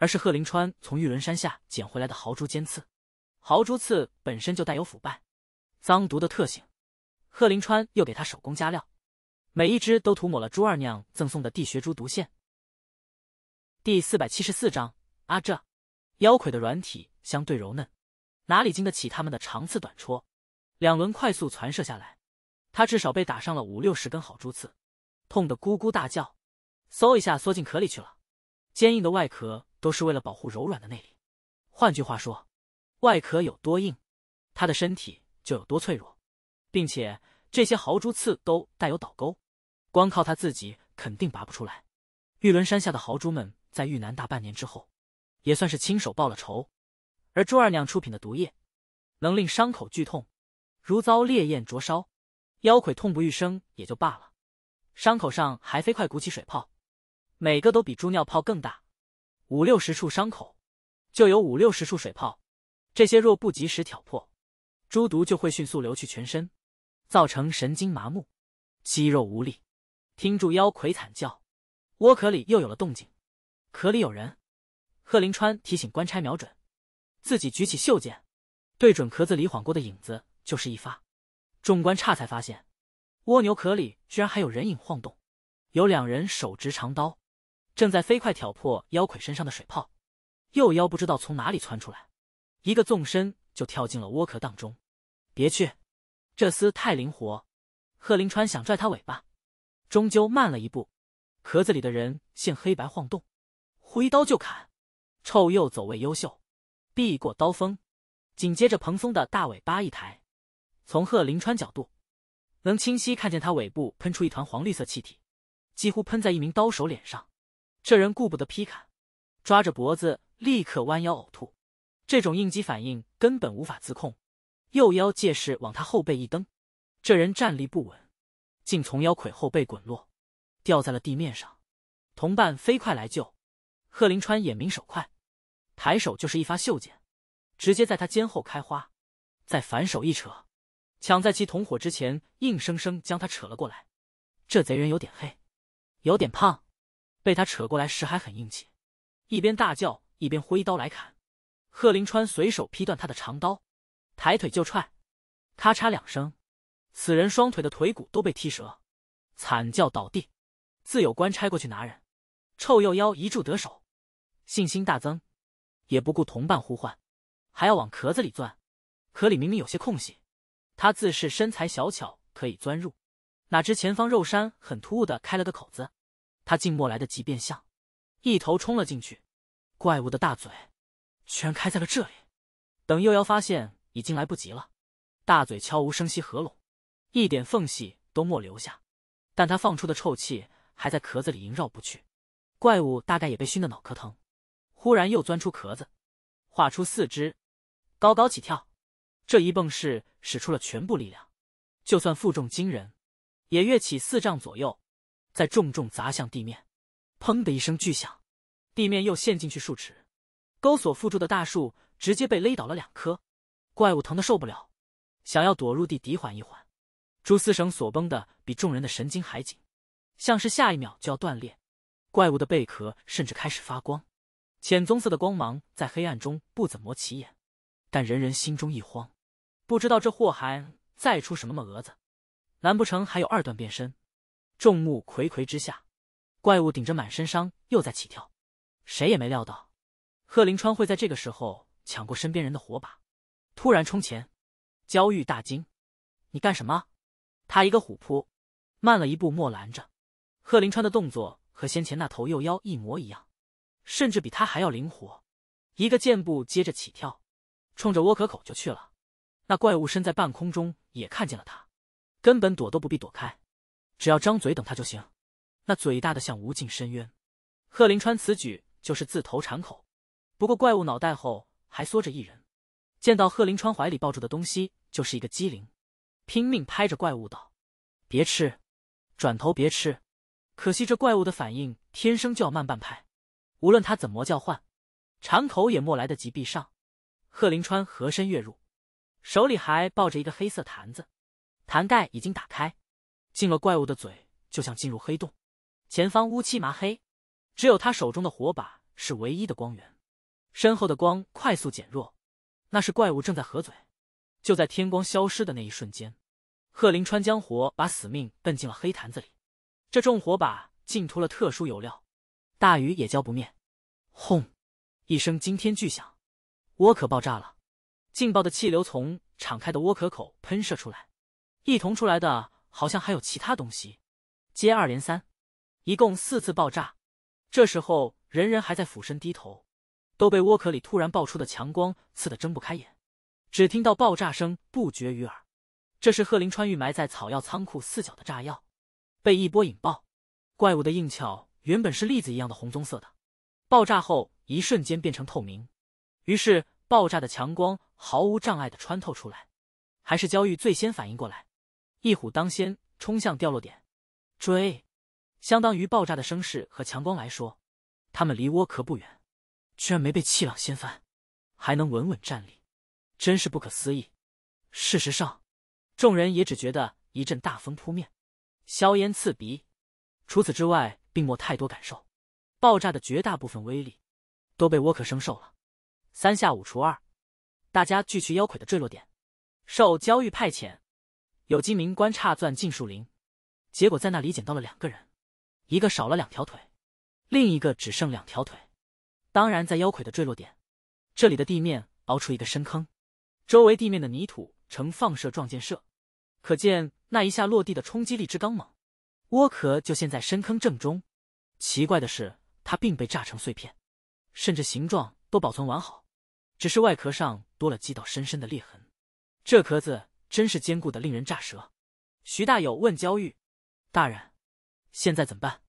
而是贺林川从玉轮山下捡回来的豪猪尖刺，豪猪刺本身就带有腐败、脏毒的特性，贺林川又给他手工加料，每一只都涂抹了朱二娘赠送的地穴猪毒腺。第四百七十四章：阿这，妖魁的软体相对柔嫩，哪里经得起他们的长刺短戳？两轮快速攒射下来，他至少被打上了五六十根好猪刺，痛得咕咕大叫，嗖一下缩进壳里去了，坚硬的外壳。都是为了保护柔软的内里。换句话说，外壳有多硬，它的身体就有多脆弱。并且这些豪猪刺都带有倒钩，光靠它自己肯定拔不出来。玉轮山下的豪猪们在玉南大半年之后，也算是亲手报了仇。而朱二娘出品的毒液，能令伤口剧痛，如遭烈焰灼烧。妖魁痛不欲生也就罢了，伤口上还飞快鼓起水泡，每个都比猪尿泡更大。五六十处伤口，就有五六十处水泡。这些若不及时挑破，猪毒就会迅速流去全身，造成神经麻木、肌肉无力。听住妖魁惨叫，窝壳里又有了动静。壳里有人。贺林川提醒官差瞄准，自己举起袖剑，对准壳子里晃过的影子就是一发。众官差才发现，蜗牛壳里居然还有人影晃动，有两人手执长刀。正在飞快挑破妖魁身上的水泡，右腰不知道从哪里窜出来，一个纵身就跳进了窝壳当中。别去，这厮太灵活。贺林川想拽他尾巴，终究慢了一步。壳子里的人现黑白晃动，挥刀就砍。臭鼬走位优秀，避过刀锋，紧接着蓬松的大尾巴一抬，从贺林川角度，能清晰看见他尾部喷出一团黄绿色气体，几乎喷在一名刀手脸上。这人顾不得劈砍，抓着脖子立刻弯腰呕吐。这种应激反应根本无法自控。右腰借势往他后背一蹬，这人站立不稳，竟从腰魁后背滚落，掉在了地面上。同伴飞快来救，贺林川眼明手快，抬手就是一发袖箭，直接在他肩后开花，再反手一扯，抢在其同伙之前，硬生生将他扯了过来。这贼人有点黑，有点胖。被他扯过来时还很硬气，一边大叫一边挥刀来砍。贺林川随手劈断他的长刀，抬腿就踹，咔嚓两声，此人双腿的腿骨都被踢折，惨叫倒地。自有官差过去拿人。臭幼妖一柱得手，信心大增，也不顾同伴呼唤，还要往壳子里钻。壳里明明有些空隙，他自恃身材小巧可以钻入，哪知前方肉山很突兀的开了个口子。他竟没来得及变相，一头冲了进去。怪物的大嘴居然开在了这里。等幼妖发现，已经来不及了。大嘴悄无声息合拢，一点缝隙都没留下。但他放出的臭气还在壳子里萦绕不去。怪物大概也被熏得脑壳疼，忽然又钻出壳子，画出四肢，高高起跳。这一蹦是使出了全部力量，就算负重惊人，也跃起四丈左右。再重重砸向地面，砰的一声巨响，地面又陷进去数尺。钩索附住的大树直接被勒倒了两棵。怪物疼的受不了，想要躲入地底缓一缓。蛛丝绳索绷的比众人的神经还紧，像是下一秒就要断裂。怪物的贝壳甚至开始发光，浅棕色的光芒在黑暗中不怎么起眼，但人人心中一慌，不知道这祸害再出什么蛾子，难不成还有二段变身？众目睽睽之下，怪物顶着满身伤又在起跳，谁也没料到，贺林川会在这个时候抢过身边人的火把，突然冲前。焦玉大惊：“你干什么？”他一个虎扑，慢了一步，莫拦着。贺林川的动作和先前那头幼妖一模一样，甚至比他还要灵活，一个箭步接着起跳，冲着窝壳口就去了。那怪物身在半空中也看见了他，根本躲都不必躲开。只要张嘴等他就行，那嘴大的像无尽深渊。贺林川此举就是自投产口。不过怪物脑袋后还缩着一人，见到贺林川怀里抱住的东西，就是一个机灵，拼命拍着怪物道：“别吃，转头别吃。”可惜这怪物的反应天生就要慢半拍，无论他怎么叫唤，产口也莫来得及闭上。贺林川合身跃入，手里还抱着一个黑色坛子，坛盖已经打开。进了怪物的嘴，就像进入黑洞。前方乌漆麻黑，只有他手中的火把是唯一的光源。身后的光快速减弱，那是怪物正在合嘴。就在天光消失的那一瞬间，贺林川将火把死命奔进了黑坛子里。这重火把浸涂了特殊油料，大雨也浇不灭。轰！一声惊天巨响，窝壳爆炸了。劲爆的气流从敞开的窝壳口喷射出来，一同出来的。好像还有其他东西，接二连三，一共四次爆炸。这时候，人人还在俯身低头，都被窝壳里突然爆出的强光刺得睁不开眼。只听到爆炸声不绝于耳。这是贺林川预埋在草药仓库四角的炸药，被一波引爆。怪物的硬壳原本是栗子一样的红棕色的，爆炸后一瞬间变成透明，于是爆炸的强光毫无障碍地穿透出来。还是焦玉最先反应过来。一虎当先，冲向掉落点，追。相当于爆炸的声势和强光来说，他们离倭壳不远，居然没被气浪掀翻，还能稳稳站立，真是不可思议。事实上，众人也只觉得一阵大风扑面，硝烟刺鼻，除此之外，并没太多感受。爆炸的绝大部分威力，都被沃壳生受了。三下五除二，大家聚去妖魁的坠落点，受焦玉派遣。有机名观察钻进树林，结果在那里捡到了两个人，一个少了两条腿，另一个只剩两条腿。当然，在妖魁的坠落点，这里的地面凹出一个深坑，周围地面的泥土呈放射状溅射，可见那一下落地的冲击力之刚猛。窝壳就陷在深坑正中，奇怪的是，它并被炸成碎片，甚至形状都保存完好，只是外壳上多了几道深深的裂痕。这壳子。真是坚固的，令人炸舌。徐大友问焦玉：“大人，现在怎么办？”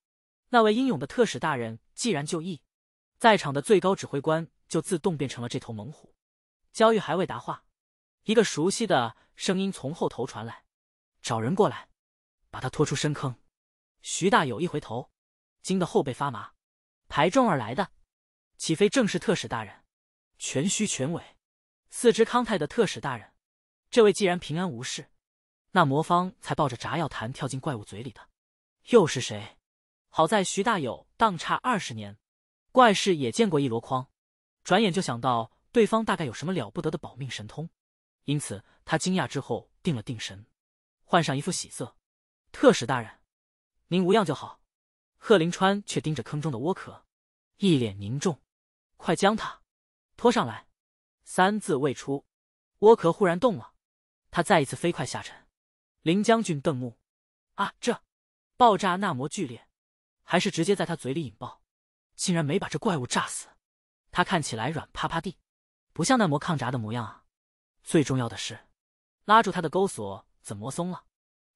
那位英勇的特使大人既然就义，在场的最高指挥官就自动变成了这头猛虎。焦玉还未答话，一个熟悉的声音从后头传来：“找人过来，把他拖出深坑。”徐大友一回头，惊得后背发麻。排众而来的，岂非正是特使大人？全虚全伪，四肢康泰的特使大人。这位既然平安无事，那魔方才抱着炸药坛跳进怪物嘴里的，又是谁？好在徐大友当差二十年，怪事也见过一箩筐，转眼就想到对方大概有什么了不得的保命神通，因此他惊讶之后定了定神，换上一副喜色。特使大人，您无恙就好。贺林川却盯着坑中的倭壳，一脸凝重。快将他拖上来！三字未出，倭壳忽然动了。他再一次飞快下沉，林将军瞪目，啊，这爆炸那么剧烈，还是直接在他嘴里引爆，竟然没把这怪物炸死。他看起来软趴趴地，不像那魔抗炸的模样啊。最重要的是，拉住他的钩索怎么松了？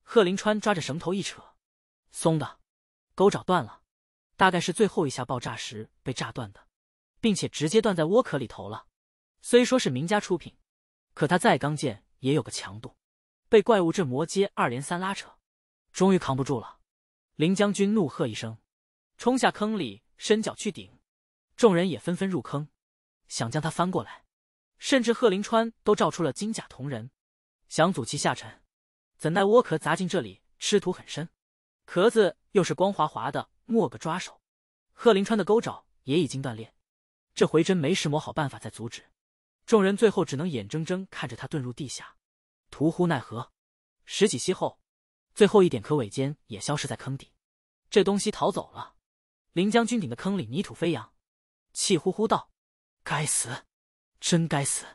贺林川抓着绳头一扯，松的，钩爪断了，大概是最后一下爆炸时被炸断的，并且直接断在窝壳里头了。虽说是名家出品，可他再刚健。也有个强度，被怪物这魔接二连三拉扯，终于扛不住了。林将军怒喝一声，冲下坑里，伸脚去顶。众人也纷纷入坑，想将他翻过来。甚至贺林川都照出了金甲铜人，想阻其下沉。怎奈窝壳砸进这里，吃土很深，壳子又是光滑滑的，没个抓手。贺林川的钩爪也已经断裂，这回真没什么好办法再阻止。众人最后只能眼睁睁看着他遁入地下，徒呼奈何。十几息后，最后一点可尾尖也消失在坑底，这东西逃走了。林将军顶的坑里泥土飞扬，气呼呼道：“该死，真该死！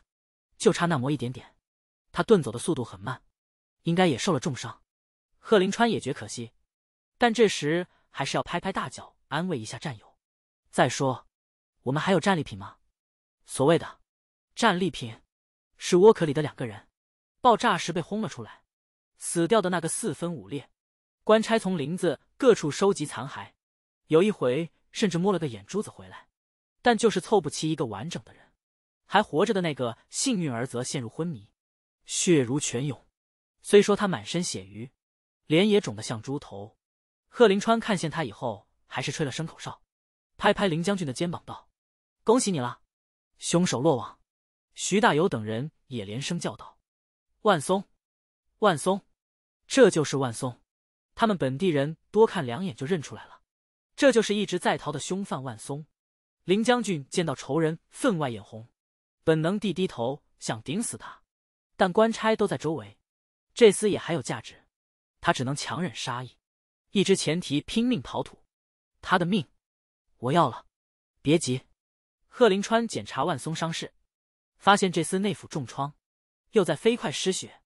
就差那么一点点，他遁走的速度很慢，应该也受了重伤。”贺林川也觉可惜，但这时还是要拍拍大脚安慰一下战友。再说，我们还有战利品吗？所谓的。战利品，是窝壳里的两个人，爆炸时被轰了出来，死掉的那个四分五裂，官差从林子各处收集残骸，有一回甚至摸了个眼珠子回来，但就是凑不齐一个完整的人。还活着的那个幸运儿则陷入昏迷，血如泉涌。虽说他满身血鱼，脸也肿得像猪头，贺林川看见他以后，还是吹了声口哨，拍拍林将军的肩膀道：“恭喜你了，凶手落网。”徐大友等人也连声叫道：“万松，万松，这就是万松。”他们本地人多看两眼就认出来了，这就是一直在逃的凶犯万松。林将军见到仇人分外眼红，本能地低头想顶死他，但官差都在周围，这厮也还有价值，他只能强忍杀意，一只前蹄拼命刨土。他的命，我要了。别急，贺林川检查万松伤势。发现这厮内府重创，又在飞快失血，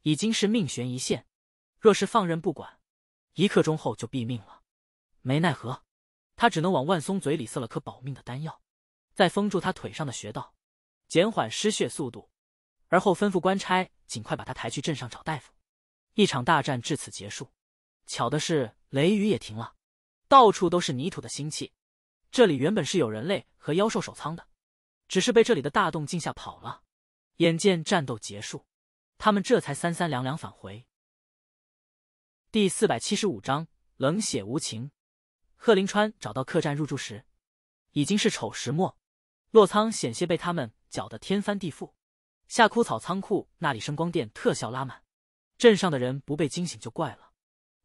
已经是命悬一线。若是放任不管，一刻钟后就毙命了。没奈何，他只能往万松嘴里塞了颗保命的丹药，再封住他腿上的穴道，减缓失血速度。而后吩咐官差尽快把他抬去镇上找大夫。一场大战至此结束。巧的是，雷雨也停了，到处都是泥土的腥气。这里原本是有人类和妖兽守仓的。只是被这里的大动静吓跑了，眼见战斗结束，他们这才三三两两返回。第四百七十五章冷血无情。贺林川找到客栈入住时，已经是丑时末，洛仓险些被他们搅得天翻地覆。夏枯草仓库那里声光电特效拉满，镇上的人不被惊醒就怪了。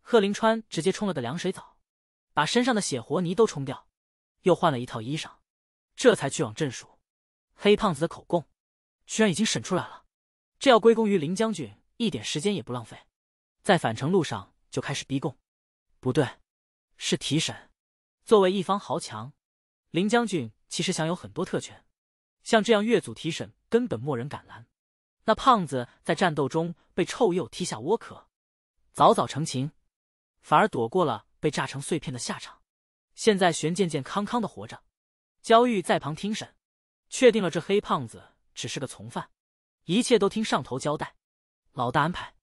贺林川直接冲了个凉水澡，把身上的血活泥都冲掉，又换了一套衣裳，这才去往镇署。黑胖子的口供，居然已经审出来了。这要归功于林将军，一点时间也不浪费，在返程路上就开始逼供。不对，是提审。作为一方豪强，林将军其实享有很多特权。像这样越俎提审，根本没人敢拦。那胖子在战斗中被臭鼬踢下窝壳，早早成情，反而躲过了被炸成碎片的下场。现在玄健健康康的活着，焦玉在旁听审。确定了，这黑胖子只是个从犯，一切都听上头交代，老大安排，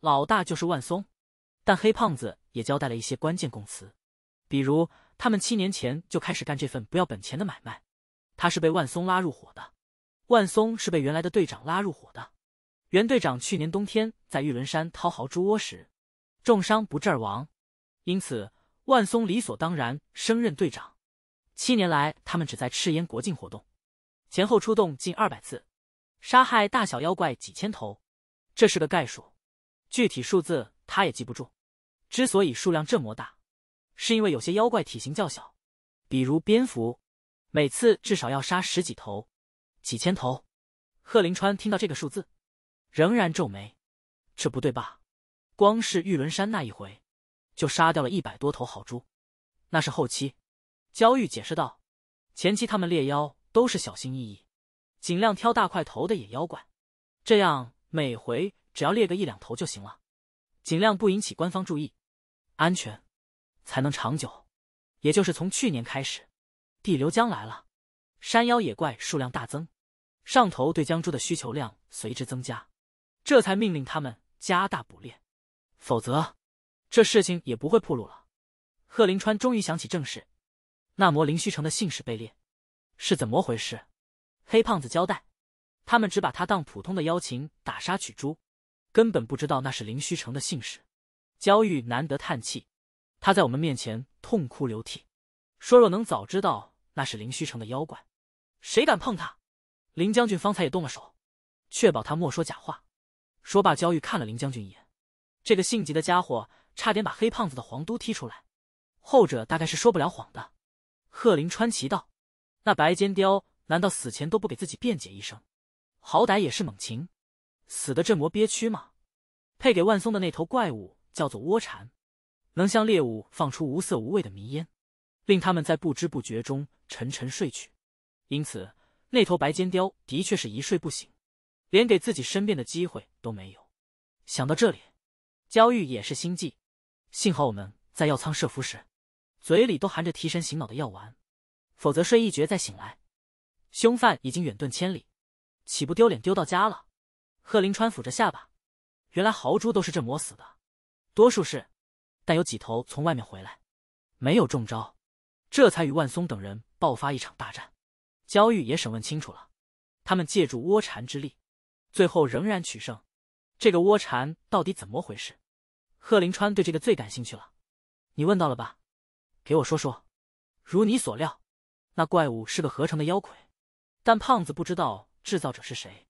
老大就是万松。但黑胖子也交代了一些关键供词，比如他们七年前就开始干这份不要本钱的买卖，他是被万松拉入伙的，万松是被原来的队长拉入伙的，原队长去年冬天在玉轮山掏豪猪窝时重伤不治而亡，因此万松理所当然升任队长。七年来，他们只在赤焰国境活动。前后出动近二百次，杀害大小妖怪几千头，这是个概述，具体数字他也记不住。之所以数量这么大，是因为有些妖怪体型较小，比如蝙蝠，每次至少要杀十几头，几千头。贺林川听到这个数字，仍然皱眉，这不对吧？光是玉轮山那一回，就杀掉了一百多头好猪，那是后期。焦玉解释道，前期他们猎妖。都是小心翼翼，尽量挑大块头的野妖怪，这样每回只要猎个一两头就行了，尽量不引起官方注意，安全才能长久。也就是从去年开始，地流将来了，山妖野怪数量大增，上头对江珠的需求量随之增加，这才命令他们加大捕猎，否则这事情也不会暴露了。贺林川终于想起正事，那魔灵虚城的信使被猎。是怎么回事？黑胖子交代，他们只把他当普通的妖禽打杀取猪，根本不知道那是灵虚城的信使。焦玉难得叹气，他在我们面前痛哭流涕，说若能早知道那是灵虚城的妖怪，谁敢碰他？林将军方才也动了手，确保他莫说假话。说罢，焦玉看了林将军一眼，这个性急的家伙差点把黑胖子的皇都踢出来，后者大概是说不了谎的。贺林川奇道。那白尖雕难道死前都不给自己辩解一声？好歹也是猛禽，死的这么憋屈吗？配给万松的那头怪物叫做窝蝉，能向猎物放出无色无味的迷烟，令他们在不知不觉中沉沉睡去。因此，那头白尖雕的确是一睡不醒，连给自己申辩的机会都没有。想到这里，焦玉也是心悸。幸好我们在药仓设伏时，嘴里都含着提神醒脑的药丸。否则睡一觉再醒来，凶犯已经远遁千里，岂不丢脸丢到家了？贺林川抚着下巴，原来豪猪都是这么死的，多数是，但有几头从外面回来，没有中招，这才与万松等人爆发一场大战。焦玉也审问清楚了，他们借助窝蝉之力，最后仍然取胜。这个窝蝉到底怎么回事？贺林川对这个最感兴趣了。你问到了吧？给我说说。如你所料。那怪物是个合成的妖魁，但胖子不知道制造者是谁，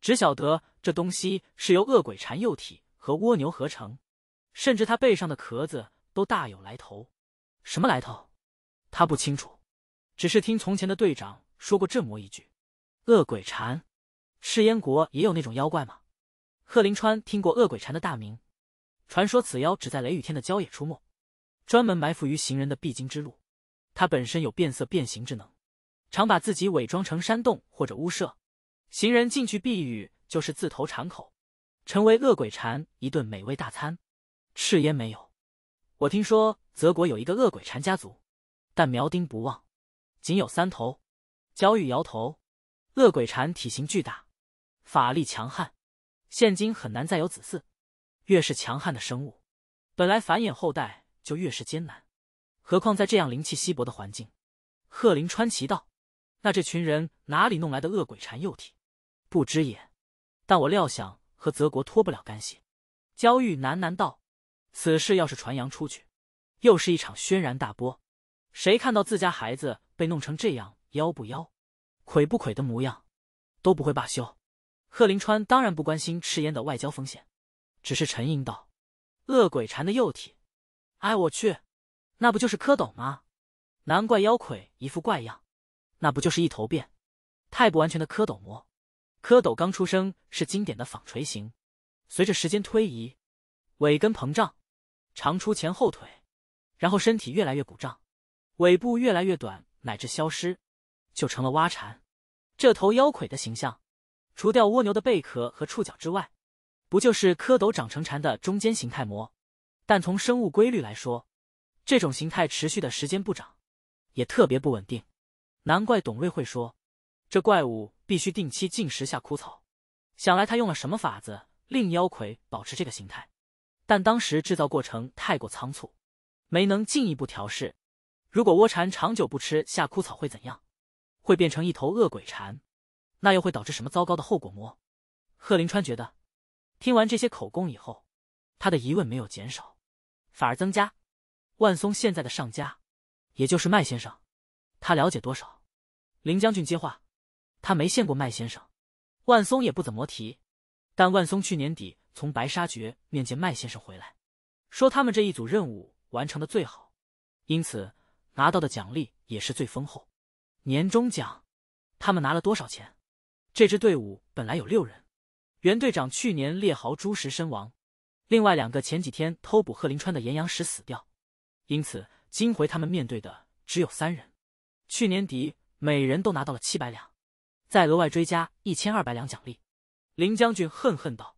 只晓得这东西是由恶鬼缠幼体和蜗牛合成，甚至他背上的壳子都大有来头。什么来头？他不清楚，只是听从前的队长说过这么一句。恶鬼缠，赤烟国也有那种妖怪吗？贺林川听过恶鬼缠的大名，传说此妖只在雷雨天的郊野出没，专门埋伏于行人的必经之路。它本身有变色变形之能，常把自己伪装成山洞或者屋舍，行人进去避雨就是自投蝉口，成为恶鬼蝉一顿美味大餐。赤烟没有，我听说泽国有一个恶鬼蝉家族，但苗丁不旺，仅有三头。焦玉摇头，恶鬼蝉体型巨大，法力强悍，现今很难再有子嗣。越是强悍的生物，本来繁衍后代就越是艰难。何况在这样灵气稀薄的环境，贺林川奇道：“那这群人哪里弄来的恶鬼缠幼体？不知也，但我料想和泽国脱不了干系。”焦玉喃喃道：“此事要是传扬出去，又是一场轩然大波。谁看到自家孩子被弄成这样妖不妖、魁不魁的模样，都不会罢休。”贺林川当然不关心赤烟的外交风险，只是沉吟道：“恶鬼缠的幼体，哎，我去。”那不就是蝌蚪吗？难怪妖魁一副怪样。那不就是一头变，太不完全的蝌蚪模。蝌蚪刚出生是经典的纺锤形，随着时间推移，尾根膨胀，长出前后腿，然后身体越来越鼓胀，尾部越来越短乃至消失，就成了蛙蝉。这头妖魁的形象，除掉蜗牛的贝壳和触角之外，不就是蝌蚪长成蝉的中间形态模？但从生物规律来说。这种形态持续的时间不长，也特别不稳定，难怪董瑞会说，这怪物必须定期进食下枯草。想来他用了什么法子令妖魁保持这个形态？但当时制造过程太过仓促，没能进一步调试。如果窝蝉长久不吃下枯草会怎样？会变成一头恶鬼蝉？那又会导致什么糟糕的后果？么？贺林川觉得，听完这些口供以后，他的疑问没有减少，反而增加。万松现在的上家，也就是麦先生，他了解多少？林将军接话，他没见过麦先生，万松也不怎么提。但万松去年底从白沙绝面见麦先生回来，说他们这一组任务完成的最好，因此拿到的奖励也是最丰厚。年终奖，他们拿了多少钱？这支队伍本来有六人，原队长去年猎豪猪石身亡，另外两个前几天偷捕贺林川的岩羊石死掉。因此，今回他们面对的只有三人。去年底，每人都拿到了七百两，再额外追加一千二百两奖励。林将军恨恨道：“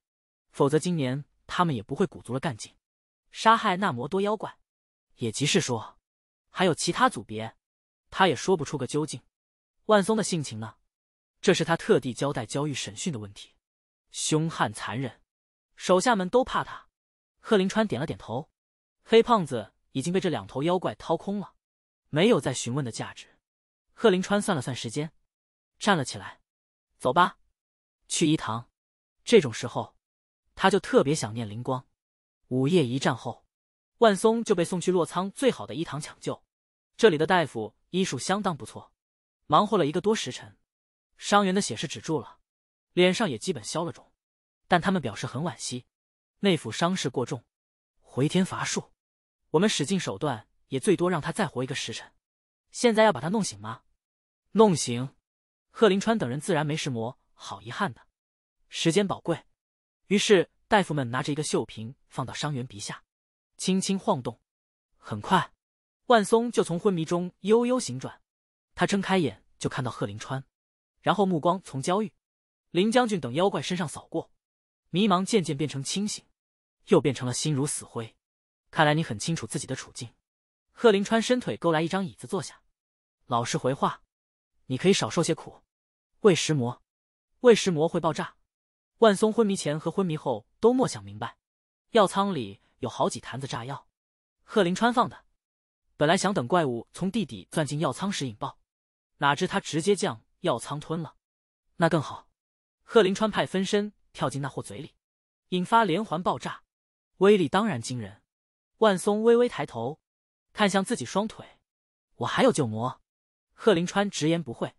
否则今年他们也不会鼓足了干劲，杀害那魔多妖怪。”也即是说，还有其他组别，他也说不出个究竟。万松的性情呢？这是他特地交代焦玉审讯的问题。凶悍残忍，手下们都怕他。贺林川点了点头。黑胖子。已经被这两头妖怪掏空了，没有再询问的价值。贺林川算了算时间，站了起来：“走吧，去医堂。”这种时候，他就特别想念灵光。午夜一战后，万松就被送去洛仓最好的医堂抢救。这里的大夫医术相当不错，忙活了一个多时辰，伤员的血是止住了，脸上也基本消了肿。但他们表示很惋惜，内府伤势过重，回天乏术。我们使尽手段，也最多让他再活一个时辰。现在要把他弄醒吗？弄醒！贺林川等人自然没事磨，好遗憾的，时间宝贵。于是大夫们拿着一个绣瓶放到伤员鼻下，轻轻晃动。很快，万松就从昏迷中悠悠醒转。他睁开眼就看到贺林川，然后目光从焦玉、林将军等妖怪身上扫过，迷茫渐渐变成清醒，又变成了心如死灰。看来你很清楚自己的处境，贺林川伸腿勾来一张椅子坐下，老实回话，你可以少受些苦。喂食魔，喂食魔会爆炸。万松昏迷前和昏迷后都莫想明白，药仓里有好几坛子炸药，贺林川放的。本来想等怪物从地底钻进药仓时引爆，哪知他直接将药仓吞了，那更好。贺林川派分身跳进那货嘴里，引发连环爆炸，威力当然惊人。万松微微抬头，看向自己双腿。我还有救魔。贺林川直言不讳。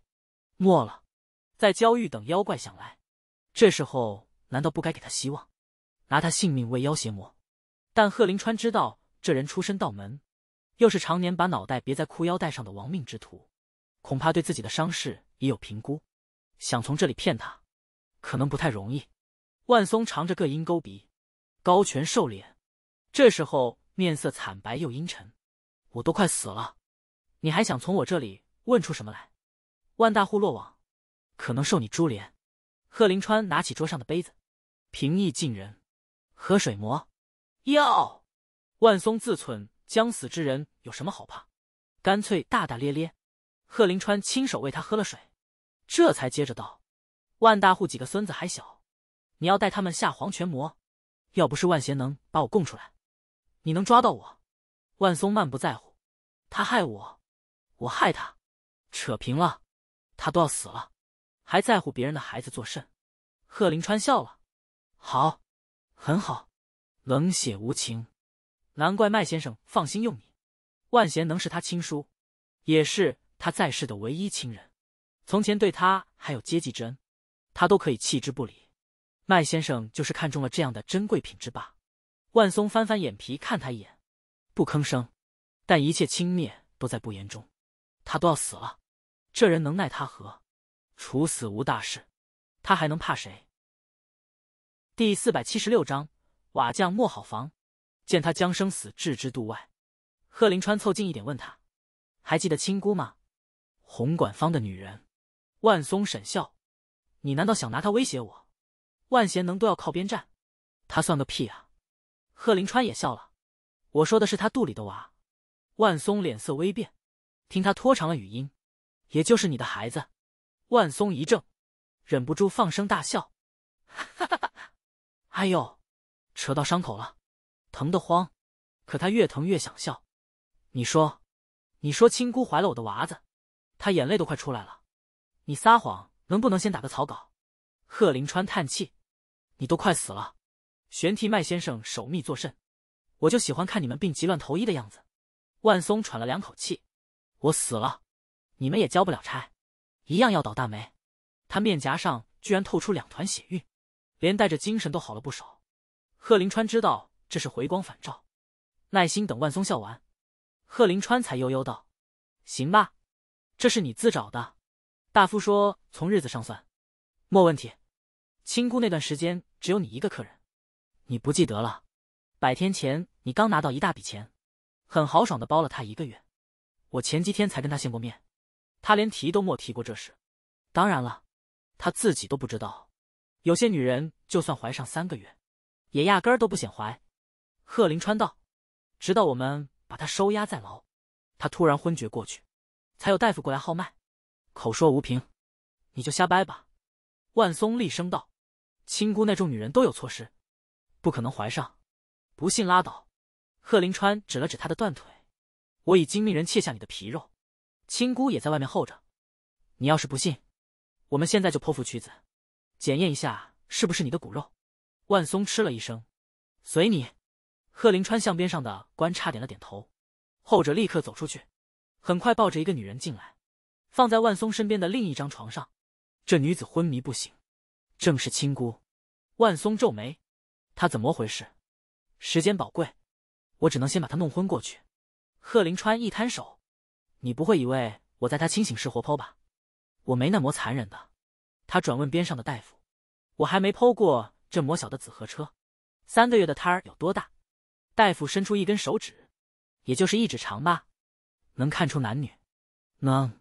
末了。在焦玉等妖怪想来，这时候难道不该给他希望，拿他性命为妖邪魔？但贺林川知道，这人出身道门，又是常年把脑袋别在裤腰带上的亡命之徒，恐怕对自己的伤势已有评估。想从这里骗他，可能不太容易。万松长着个鹰钩鼻，高颧瘦脸，这时候。面色惨白又阴沉，我都快死了，你还想从我这里问出什么来？万大户落网，可能受你株连。贺林川拿起桌上的杯子，平易近人，喝水魔。要万松自忖将死之人有什么好怕，干脆大大咧咧。贺林川亲手为他喝了水，这才接着道：万大户几个孙子还小，你要带他们下黄泉魔？要不是万贤能把我供出来。你能抓到我，万松漫不在乎，他害我，我害他，扯平了，他都要死了，还在乎别人的孩子作甚？贺林川笑了，好，很好，冷血无情，难怪麦先生放心用你。万贤能是他亲叔，也是他在世的唯一亲人，从前对他还有接济之恩，他都可以弃之不理。麦先生就是看中了这样的珍贵品质吧。万松翻翻眼皮看他一眼，不吭声，但一切轻蔑都在不言中。他都要死了，这人能奈他何？处死无大事，他还能怕谁？第四百七十六章瓦匠莫好房。见他将生死置之度外，贺林川凑近一点问他：“还记得亲姑吗？”红管方的女人。万松沈笑：“你难道想拿她威胁我？万贤能都要靠边站，他算个屁啊！贺林川也笑了，我说的是他肚里的娃。万松脸色微变，听他拖长了语音，也就是你的孩子。万松一怔，忍不住放声大笑，哈哈哈！哎呦，扯到伤口了，疼得慌。可他越疼越想笑。你说，你说亲姑怀了我的娃子，他眼泪都快出来了。你撒谎能不能先打个草稿？贺林川叹气，你都快死了。玄替麦先生守秘作甚？我就喜欢看你们病急乱投医的样子。万松喘了两口气，我死了，你们也交不了差，一样要倒大霉。他面颊上居然透出两团血晕，连带着精神都好了不少。贺林川知道这是回光返照，耐心等万松笑完，贺林川才悠悠道：“行吧，这是你自找的。大夫说从日子上算，莫问题。亲姑那段时间只有你一个客人。”你不记得了，百天前你刚拿到一大笔钱，很豪爽的包了他一个月。我前几天才跟他见过面，他连提都没提过这事。当然了，他自己都不知道。有些女人就算怀上三个月，也压根都不显怀。贺林川道，直到我们把他收押在牢，他突然昏厥过去，才有大夫过来号脉，口说无凭，你就瞎掰吧。万松厉声道：“亲姑那种女人，都有错事。”不可能怀上，不信拉倒。贺林川指了指他的断腿，我已经命人切下你的皮肉，亲姑也在外面候着。你要是不信，我们现在就剖腹取子，检验一下是不是你的骨肉。万松吃了一声，随你。贺林川向边上的官差点了点头，后者立刻走出去，很快抱着一个女人进来，放在万松身边的另一张床上。这女子昏迷不醒，正是亲姑。万松皱眉。他怎么回事？时间宝贵，我只能先把他弄昏过去。贺林川一摊手：“你不会以为我在他清醒时活剖吧？我没那么残忍的。”他转问边上的大夫：“我还没剖过这么小的紫河车，三个月的胎儿有多大？”大夫伸出一根手指：“也就是一指长吧。”能看出男女？能，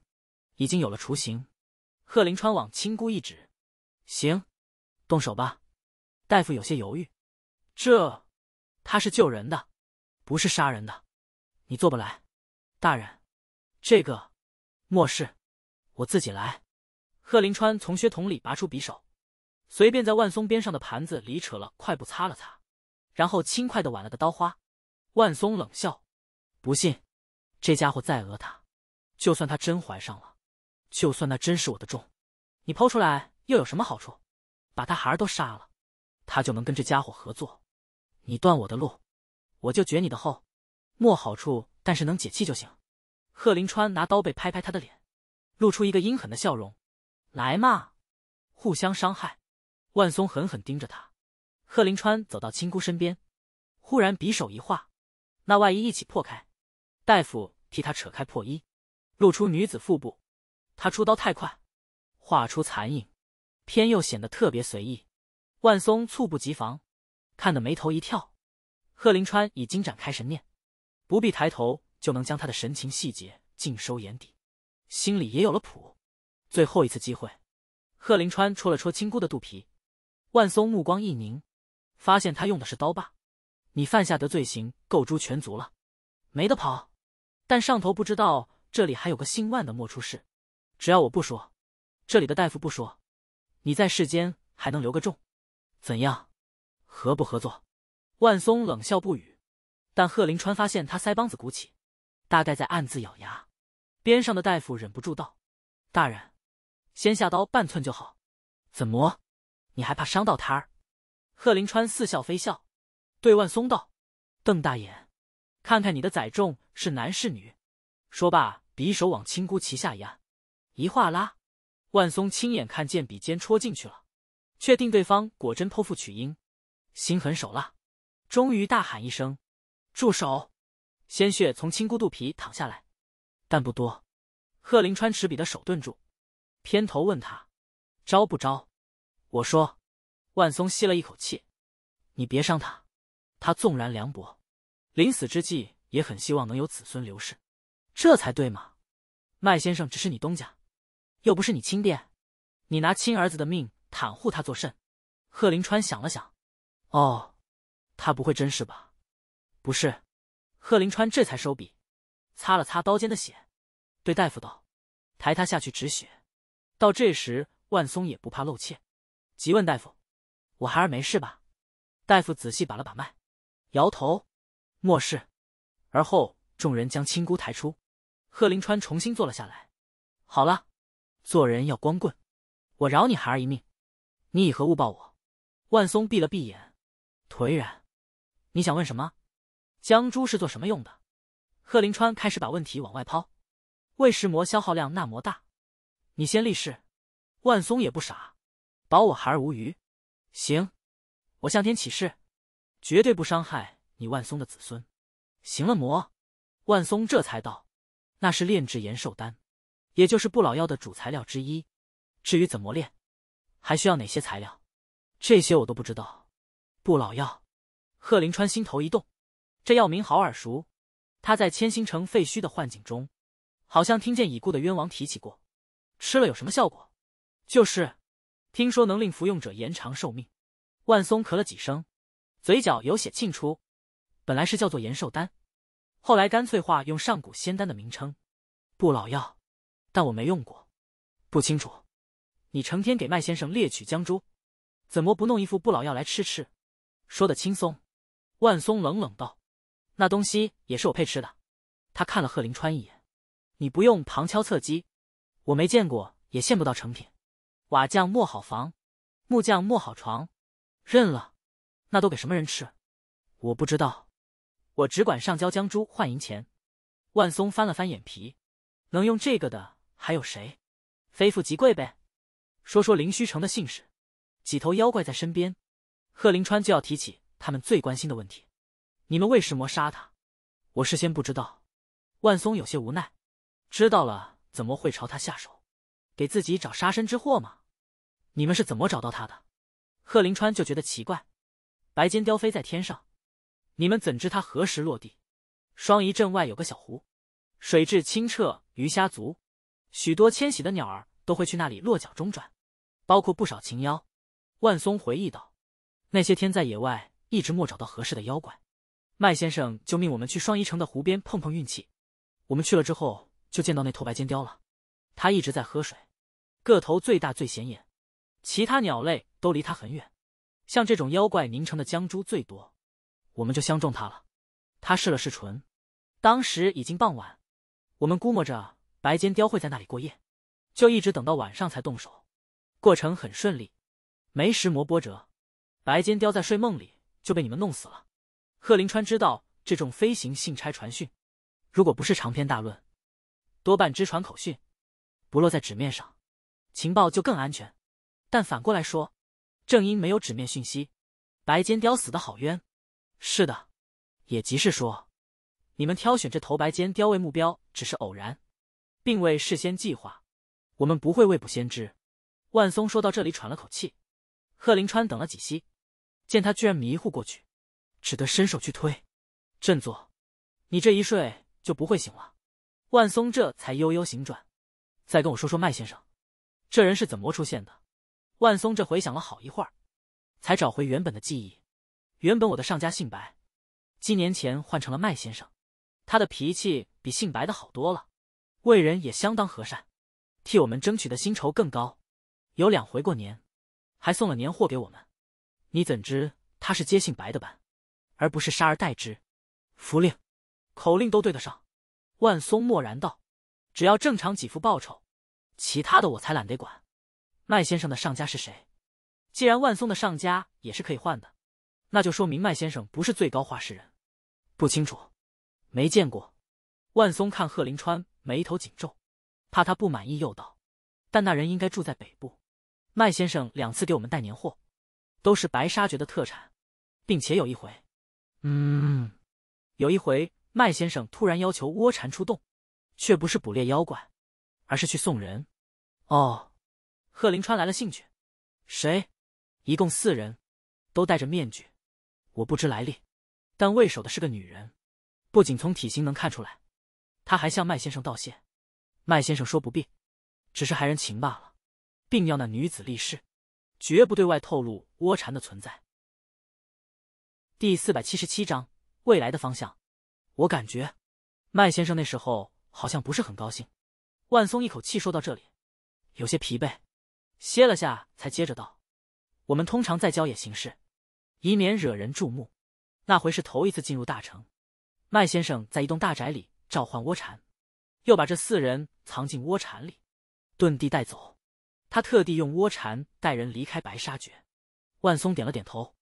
已经有了雏形。贺林川往亲姑一指：“行动手吧。”大夫有些犹豫。这，他是救人的，不是杀人的，你做不来，大人，这个，莫事，我自己来。贺林川从靴筒里拔出匕首，随便在万松边上的盘子里扯了块布擦了擦，然后轻快的挽了个刀花。万松冷笑，不信，这家伙再讹他，就算他真怀上了，就算那真是我的种，你剖出来又有什么好处？把他孩儿都杀了，他就能跟这家伙合作。你断我的路，我就绝你的后，没好处，但是能解气就行。贺林川拿刀背拍拍他的脸，露出一个阴狠的笑容。来嘛，互相伤害。万松狠狠盯着他。贺林川走到青姑身边，忽然匕首一划，那外衣一起破开。大夫替他扯开破衣，露出女子腹部。他出刀太快，划出残影，偏又显得特别随意。万松猝不及防。看得眉头一跳，贺林川已经展开神念，不必抬头就能将他的神情细节尽收眼底，心里也有了谱。最后一次机会，贺林川戳了戳青姑的肚皮，万松目光一凝，发现他用的是刀把。你犯下的罪行够诛全族了，没得跑。但上头不知道这里还有个姓万的莫出事，只要我不说，这里的大夫不说，你在世间还能留个种？怎样？合不合作？万松冷笑不语，但贺林川发现他腮帮子鼓起，大概在暗自咬牙。边上的大夫忍不住道：“大人，先下刀半寸就好。怎么，你还怕伤到他儿？”贺林川似笑非笑，对万松道：“瞪大眼，看看你的载重是男是女。”说罢，匕首往青姑旗下一按，一划拉，万松亲眼看见笔尖戳进去了，确定对方果真剖腹取婴。心狠手辣，终于大喊一声：“住手！”鲜血从青姑肚皮淌下来，但不多。贺林川持笔的手顿住，偏头问他：“招不招？”我说：“万松，吸了一口气，你别伤他。他纵然凉薄，临死之际也很希望能有子孙留世，这才对嘛。麦先生只是你东家，又不是你亲爹，你拿亲儿子的命袒护他作甚？”贺林川想了想。哦，他不会真是吧？不是，贺林川这才收笔，擦了擦刀尖的血，对大夫道：“抬他下去止血。”到这时，万松也不怕露怯，急问大夫：“我孩儿没事吧？”大夫仔细把了把脉，摇头：“莫事。”而后众人将亲姑抬出，贺林川重新坐了下来。好了，做人要光棍，我饶你孩儿一命，你以何误报我？万松闭了闭眼。颓然，你想问什么？江珠是做什么用的？贺林川开始把问题往外抛。为食魔消耗量那么大，你先立誓。万松也不傻，保我孩儿无虞。行，我向天起誓，绝对不伤害你万松的子孙。行了，魔。万松这才道：“那是炼制延寿丹，也就是不老药的主材料之一。至于怎么炼，还需要哪些材料，这些我都不知道。”不老药，贺林川心头一动，这药名好耳熟。他在千星城废墟的幻境中，好像听见已故的冤王提起过。吃了有什么效果？就是，听说能令服用者延长寿命。万松咳了几声，嘴角有血沁出。本来是叫做延寿丹，后来干脆化用上古仙丹的名称，不老药。但我没用过，不清楚。你成天给麦先生猎取江珠，怎么不弄一副不老药来吃吃？说的轻松，万松冷冷道：“那东西也是我配吃的。”他看了贺林川一眼，“你不用旁敲侧击，我没见过，也见不到成品。瓦匠磨好房，木匠磨好床，认了，那都给什么人吃？我不知道，我只管上交江珠换银钱。”万松翻了翻眼皮，“能用这个的还有谁？非富即贵呗。说说灵虚城的姓氏，几头妖怪在身边。”贺林川就要提起他们最关心的问题：“你们为什么杀他？”我事先不知道。万松有些无奈：“知道了怎么会朝他下手，给自己找杀身之祸吗？”你们是怎么找到他的？贺林川就觉得奇怪：“白尖雕飞在天上，你们怎知他何时落地？”双仪镇外有个小湖，水质清澈，鱼虾足，许多迁徙的鸟儿都会去那里落脚中转，包括不少禽妖。万松回忆道。那些天在野外一直没找到合适的妖怪，麦先生就命我们去双宜城的湖边碰碰运气。我们去了之后就见到那头白尖雕了，它一直在喝水，个头最大最显眼，其他鸟类都离它很远。像这种妖怪凝成的浆珠最多，我们就相中它了。它试了试唇，当时已经傍晚，我们估摸着白尖雕会在那里过夜，就一直等到晚上才动手。过程很顺利，没石磨波折。白尖雕在睡梦里就被你们弄死了。贺林川知道，这种飞行信差传讯，如果不是长篇大论，多半只传口讯，不落在纸面上，情报就更安全。但反过来说，正因没有纸面讯息，白尖雕死的好冤。是的，也即是说，你们挑选这头白尖雕为目标只是偶然，并未事先计划。我们不会未卜先知。万松说到这里，喘了口气。贺林川等了几息。见他居然迷糊过去，只得伸手去推。振作，你这一睡就不会醒了。万松这才悠悠醒转，再跟我说说麦先生，这人是怎么出现的？万松这回想了好一会儿，才找回原本的记忆。原本我的上家姓白，几年前换成了麦先生。他的脾气比姓白的好多了，为人也相当和善，替我们争取的薪酬更高。有两回过年，还送了年货给我们。你怎知他是接姓白的班，而不是杀而代之？符令，口令都对得上。万松默然道：“只要正常给付报酬，其他的我才懒得管。”麦先生的上家是谁？既然万松的上家也是可以换的，那就说明麦先生不是最高画事人。不清楚，没见过。万松看贺林川眉头紧皱，怕他不满意，又道：“但那人应该住在北部。麦先生两次给我们带年货。”都是白沙爵的特产，并且有一回，嗯，有一回麦先生突然要求窝蚕出洞，却不是捕猎妖怪，而是去送人。哦，贺林川来了兴趣。谁？一共四人，都戴着面具。我不知来历，但为首的是个女人，不仅从体型能看出来，她还向麦先生道谢。麦先生说不必，只是还人情罢了，并要那女子立誓。绝不对外透露窝蝉的存在。第四百七十七章未来的方向。我感觉麦先生那时候好像不是很高兴。万松一口气说到这里，有些疲惫，歇了下才接着道：“我们通常在郊野行事，以免惹人注目。那回是头一次进入大城，麦先生在一栋大宅里召唤窝蝉，又把这四人藏进窝蝉里，遁地带走。”他特地用窝蝉带人离开白沙诀。万松点了点头。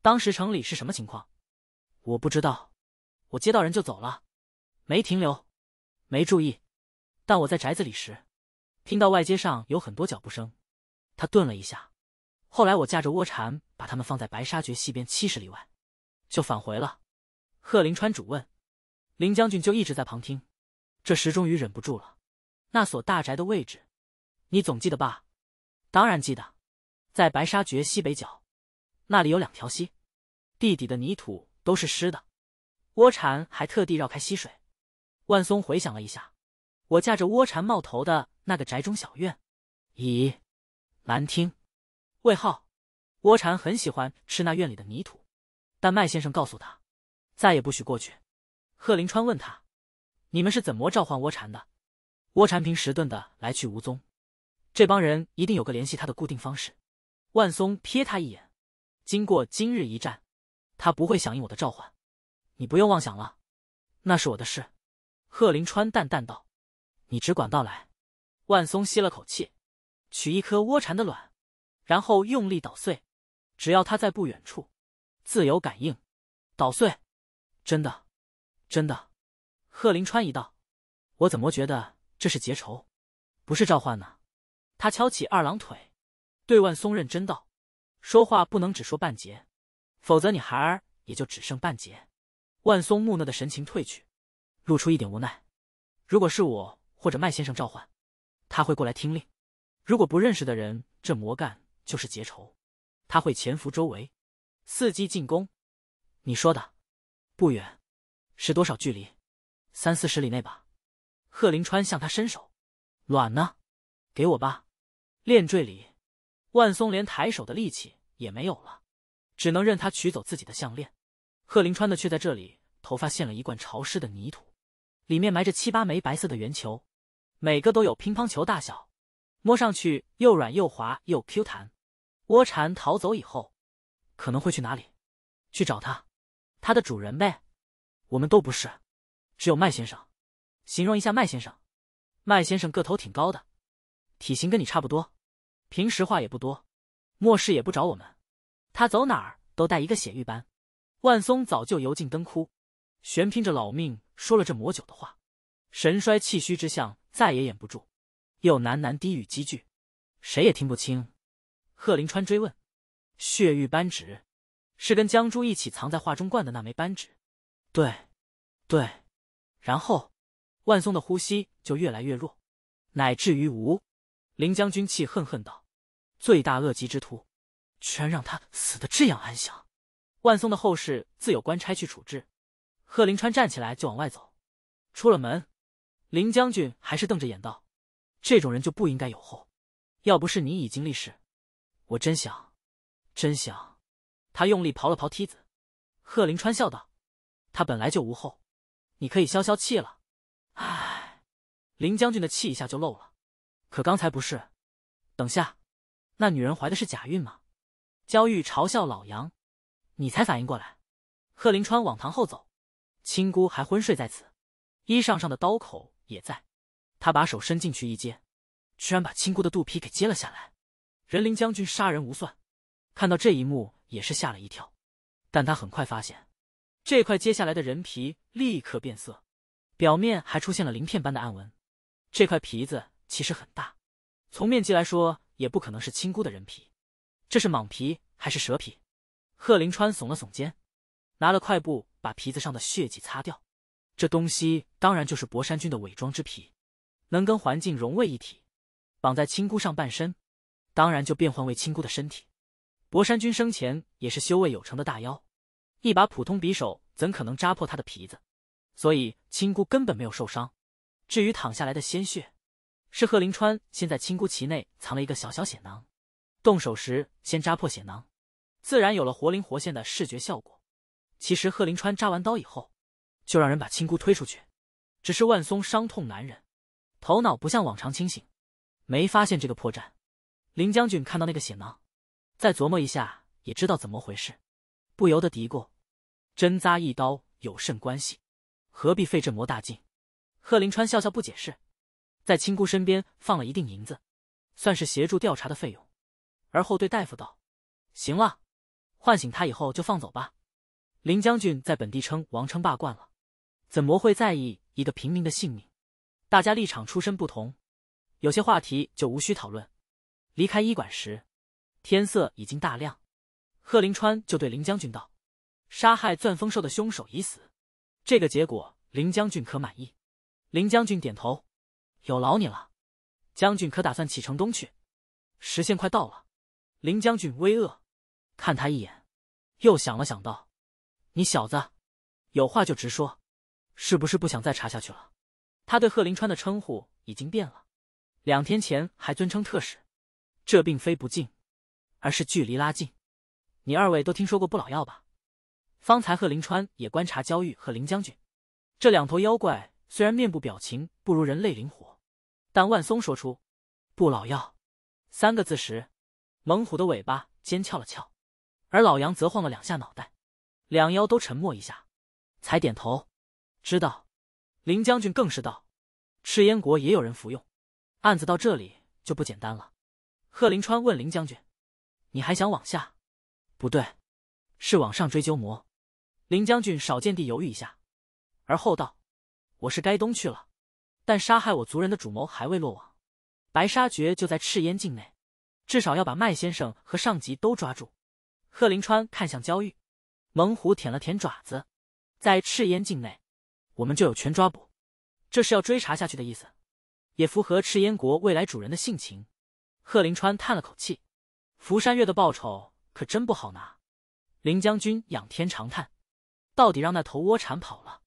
当时城里是什么情况？我不知道。我接到人就走了，没停留，没注意。但我在宅子里时，听到外街上有很多脚步声。他顿了一下。后来我驾着窝蝉，把他们放在白沙诀西边七十里外，就返回了。贺林川主问，林将军就一直在旁听。这时终于忍不住了。那所大宅的位置，你总记得吧？当然记得，在白沙绝西北角，那里有两条溪，地底的泥土都是湿的。窝蝉还特地绕开溪水。万松回想了一下，我架着窝蝉冒头的那个宅中小院，咦，难听。魏浩，窝蝉很喜欢吃那院里的泥土，但麦先生告诉他，再也不许过去。贺林川问他，你们是怎么召唤窝蝉的？窝蝉平时顿的来去无踪。这帮人一定有个联系他的固定方式。万松瞥他一眼，经过今日一战，他不会响应我的召唤。你不用妄想了，那是我的事。贺林川淡淡道：“你只管到来。”万松吸了口气，取一颗窝蝉的卵，然后用力捣碎。只要他在不远处，自由感应，捣碎。真的，真的。贺林川一道：“我怎么觉得这是结仇，不是召唤呢？”他翘起二郎腿，对万松认真道：“说话不能只说半截，否则你孩儿也就只剩半截。”万松木讷的神情褪去，露出一点无奈。如果是我或者麦先生召唤，他会过来听令；如果不认识的人，这魔干就是结仇，他会潜伏周围，伺机进攻。你说的不远，是多少距离？三四十里内吧。贺林川向他伸手：“卵呢？给我吧。”链坠里，万松连抬手的力气也没有了，只能任他取走自己的项链。贺林川的却在这里，头发陷了一罐潮湿的泥土，里面埋着七八枚白色的圆球，每个都有乒乓球大小，摸上去又软又滑又 Q 弹。窝蝉逃走以后，可能会去哪里？去找他，他的主人呗。我们都不是，只有麦先生。形容一下麦先生，麦先生个头挺高的，体型跟你差不多。平时话也不多，末世也不找我们，他走哪儿都带一个血玉扳。万松早就油尽灯枯，悬拼着老命说了这魔酒的话，神衰气虚之相再也掩不住，又喃喃低语几句，谁也听不清。贺林川追问：“血玉扳指，是跟江珠一起藏在画中观的那枚扳指？”“对，对。”然后，万松的呼吸就越来越弱，乃至于无。林将军气恨恨道。罪大恶极之徒，居然让他死的这样安详。万松的后事自有官差去处置。贺林川站起来就往外走，出了门，林将军还是瞪着眼道：“这种人就不应该有后。要不是你已经立誓，我真想，真想。”他用力刨了刨梯子。贺林川笑道：“他本来就无后，你可以消消气了。”唉，林将军的气一下就漏了。可刚才不是？等下。那女人怀的是假孕吗？焦玉嘲笑老杨：“你才反应过来。”贺林川往堂后走，亲姑还昏睡在此，衣裳上的刀口也在。他把手伸进去一接，居然把亲姑的肚皮给接了下来。人林将军杀人无算，看到这一幕也是吓了一跳，但他很快发现，这块接下来的人皮立刻变色，表面还出现了鳞片般的暗纹。这块皮子其实很大，从面积来说。也不可能是青姑的人皮，这是蟒皮还是蛇皮？贺林川耸了耸肩，拿了块布把皮子上的血迹擦掉。这东西当然就是博山君的伪装之皮，能跟环境融为一体，绑在青姑上半身，当然就变换为青姑的身体。博山君生前也是修为有成的大妖，一把普通匕首怎可能扎破他的皮子？所以青姑根本没有受伤。至于淌下来的鲜血。是贺林川先在青姑脐内藏了一个小小血囊，动手时先扎破血囊，自然有了活灵活现的视觉效果。其实贺林川扎完刀以后，就让人把青姑推出去，只是万松伤痛难忍，头脑不像往常清醒，没发现这个破绽。林将军看到那个血囊，再琢磨一下也知道怎么回事，不由得嘀咕：针扎一刀有甚关系？何必费这么大劲？贺林川笑笑不解释。在亲姑身边放了一锭银子，算是协助调查的费用。而后对大夫道：“行了，唤醒他以后就放走吧。”林将军在本地称王称霸惯了，怎么会在意一个平民的性命？大家立场出身不同，有些话题就无需讨论。离开医馆时，天色已经大亮。贺林川就对林将军道：“杀害钻风兽的凶手已死，这个结果林将军可满意？”林将军点头。有劳你了，将军可打算启程东去？时限快到了。林将军微愕，看他一眼，又想了想道：“你小子，有话就直说，是不是不想再查下去了？”他对贺林川的称呼已经变了，两天前还尊称特使，这并非不敬，而是距离拉近。你二位都听说过不老药吧？方才贺林川也观察焦玉和林将军，这两头妖怪虽然面部表情不如人类灵活。但万松说出“不老药”三个字时，猛虎的尾巴尖翘了翘，而老杨则晃了两下脑袋，两腰都沉默一下，才点头，知道。林将军更是道：“赤烟国也有人服用，案子到这里就不简单了。”贺林川问林将军：“你还想往下？不对，是往上追究魔。”林将军少见地犹豫一下，而后道：“我是该东去了。”但杀害我族人的主谋还未落网，白沙绝就在赤烟境内，至少要把麦先生和上级都抓住。贺林川看向焦玉，猛虎舔了舔爪子，在赤烟境内，我们就有权抓捕，这是要追查下去的意思，也符合赤烟国未来主人的性情。贺林川叹了口气，福山月的报酬可真不好拿。林将军仰天长叹，到底让那头窝蝉跑了，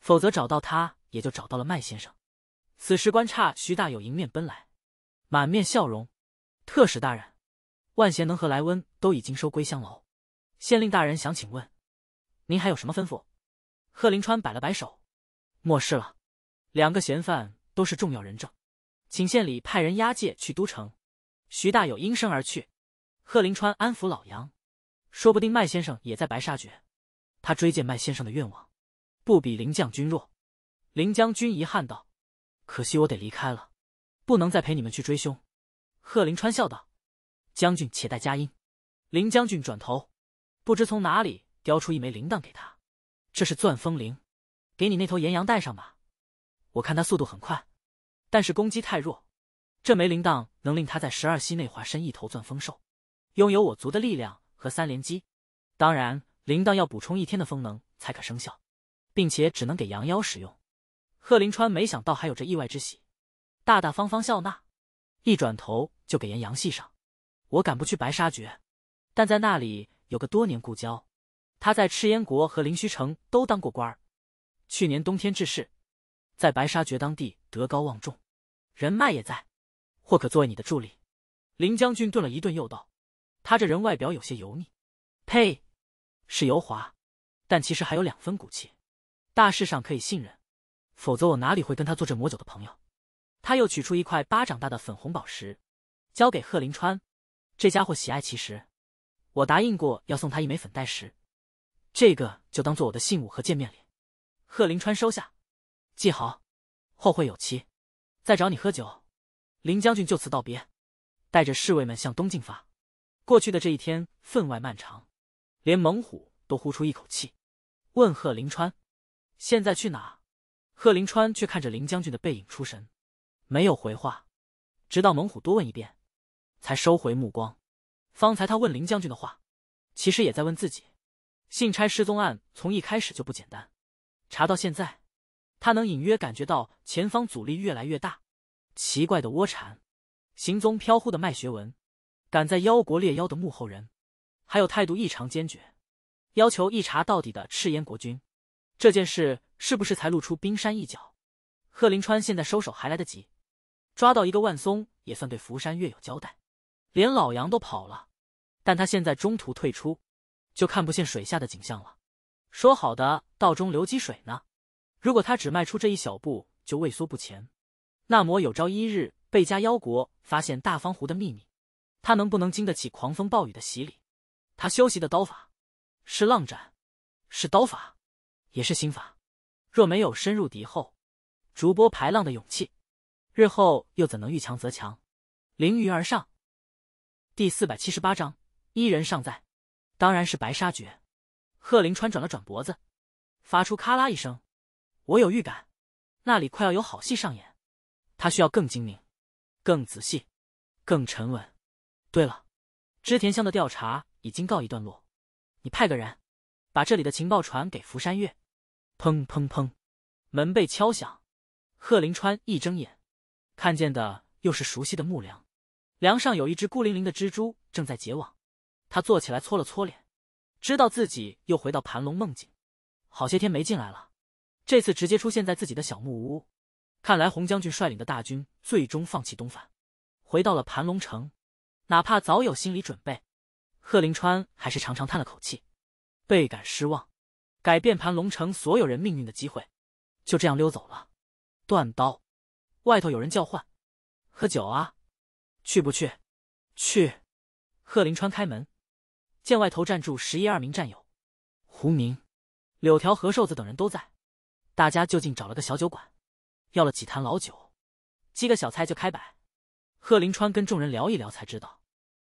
否则找到他也就找到了麦先生。此时，观察徐大有迎面奔来，满面笑容。特使大人，万贤能和莱温都已经收归香楼。县令大人想请问，您还有什么吩咐？贺林川摆了摆手，莫事了。两个嫌犯都是重要人证，请县里派人押解去都城。徐大有应声而去。贺林川安抚老杨，说不定麦先生也在白沙局。他追荐麦先生的愿望，不比林将军弱。林将军遗憾道。可惜我得离开了，不能再陪你们去追凶。贺林川笑道：“将军且待佳音。”林将军转头，不知从哪里叼出一枚铃铛给他：“这是钻风铃，给你那头岩羊带上吧。我看它速度很快，但是攻击太弱。这枚铃铛能令他在十二息内化身一头钻风兽，拥有我族的力量和三连击。当然，铃铛要补充一天的风能才可生效，并且只能给羊妖使用。”贺林川没想到还有这意外之喜，大大方方笑纳，一转头就给严阳系上。我敢不去白沙绝，但在那里有个多年故交，他在赤焰国和灵虚城都当过官儿。去年冬天致仕，在白沙绝当地德高望重，人脉也在，或可作为你的助力。林将军顿了一顿，又道：“他这人外表有些油腻，呸，是油滑，但其实还有两分骨气，大事上可以信任。”否则我哪里会跟他做这魔酒的朋友？他又取出一块巴掌大的粉红宝石，交给贺林川。这家伙喜爱奇石，我答应过要送他一枚粉黛石，这个就当做我的信物和见面礼。贺林川收下，记好，后会有期，再找你喝酒。林将军就此道别，带着侍卫们向东进发。过去的这一天分外漫长，连猛虎都呼出一口气，问贺林川：“现在去哪？”贺林川却看着林将军的背影出神，没有回话，直到猛虎多问一遍，才收回目光。方才他问林将军的话，其实也在问自己：信差失踪案从一开始就不简单，查到现在，他能隐约感觉到前方阻力越来越大。奇怪的窝禅，行踪飘忽的麦学文，赶在妖国猎妖的幕后人，还有态度异常坚决，要求一查到底的赤焰国君，这件事。是不是才露出冰山一角？贺林川现在收手还来得及，抓到一个万松也算对福山月有交代。连老杨都跑了，但他现在中途退出，就看不见水下的景象了。说好的道中流积水呢？如果他只迈出这一小步就畏缩不前，那么有朝一日被加妖国发现大方湖的秘密，他能不能经得起狂风暴雨的洗礼？他修习的刀法是浪斩，是刀法，也是心法。若没有深入敌后，逐波排浪的勇气，日后又怎能遇强则强，凌云而上？第四百七十八章，伊人尚在，当然是白沙诀。贺林川转了转脖子，发出咔啦一声。我有预感，那里快要有好戏上演。他需要更精明，更仔细，更沉稳。对了，织田香的调查已经告一段落，你派个人，把这里的情报传给福山月。砰砰砰，门被敲响，贺林川一睁眼，看见的又是熟悉的木梁，梁上有一只孤零零的蜘蛛正在结网。他坐起来搓了搓脸，知道自己又回到盘龙梦境，好些天没进来了，这次直接出现在自己的小木屋。看来洪将军率领的大军最终放弃东返，回到了盘龙城。哪怕早有心理准备，贺林川还是长长叹了口气，倍感失望。改变盘龙城所有人命运的机会，就这样溜走了。断刀，外头有人叫唤：“喝酒啊，去不去？”“去。”贺林川开门，见外头站住十一二名战友，胡明、柳条和瘦子等人都在。大家就近找了个小酒馆，要了几坛老酒，几个小菜就开摆。贺林川跟众人聊一聊，才知道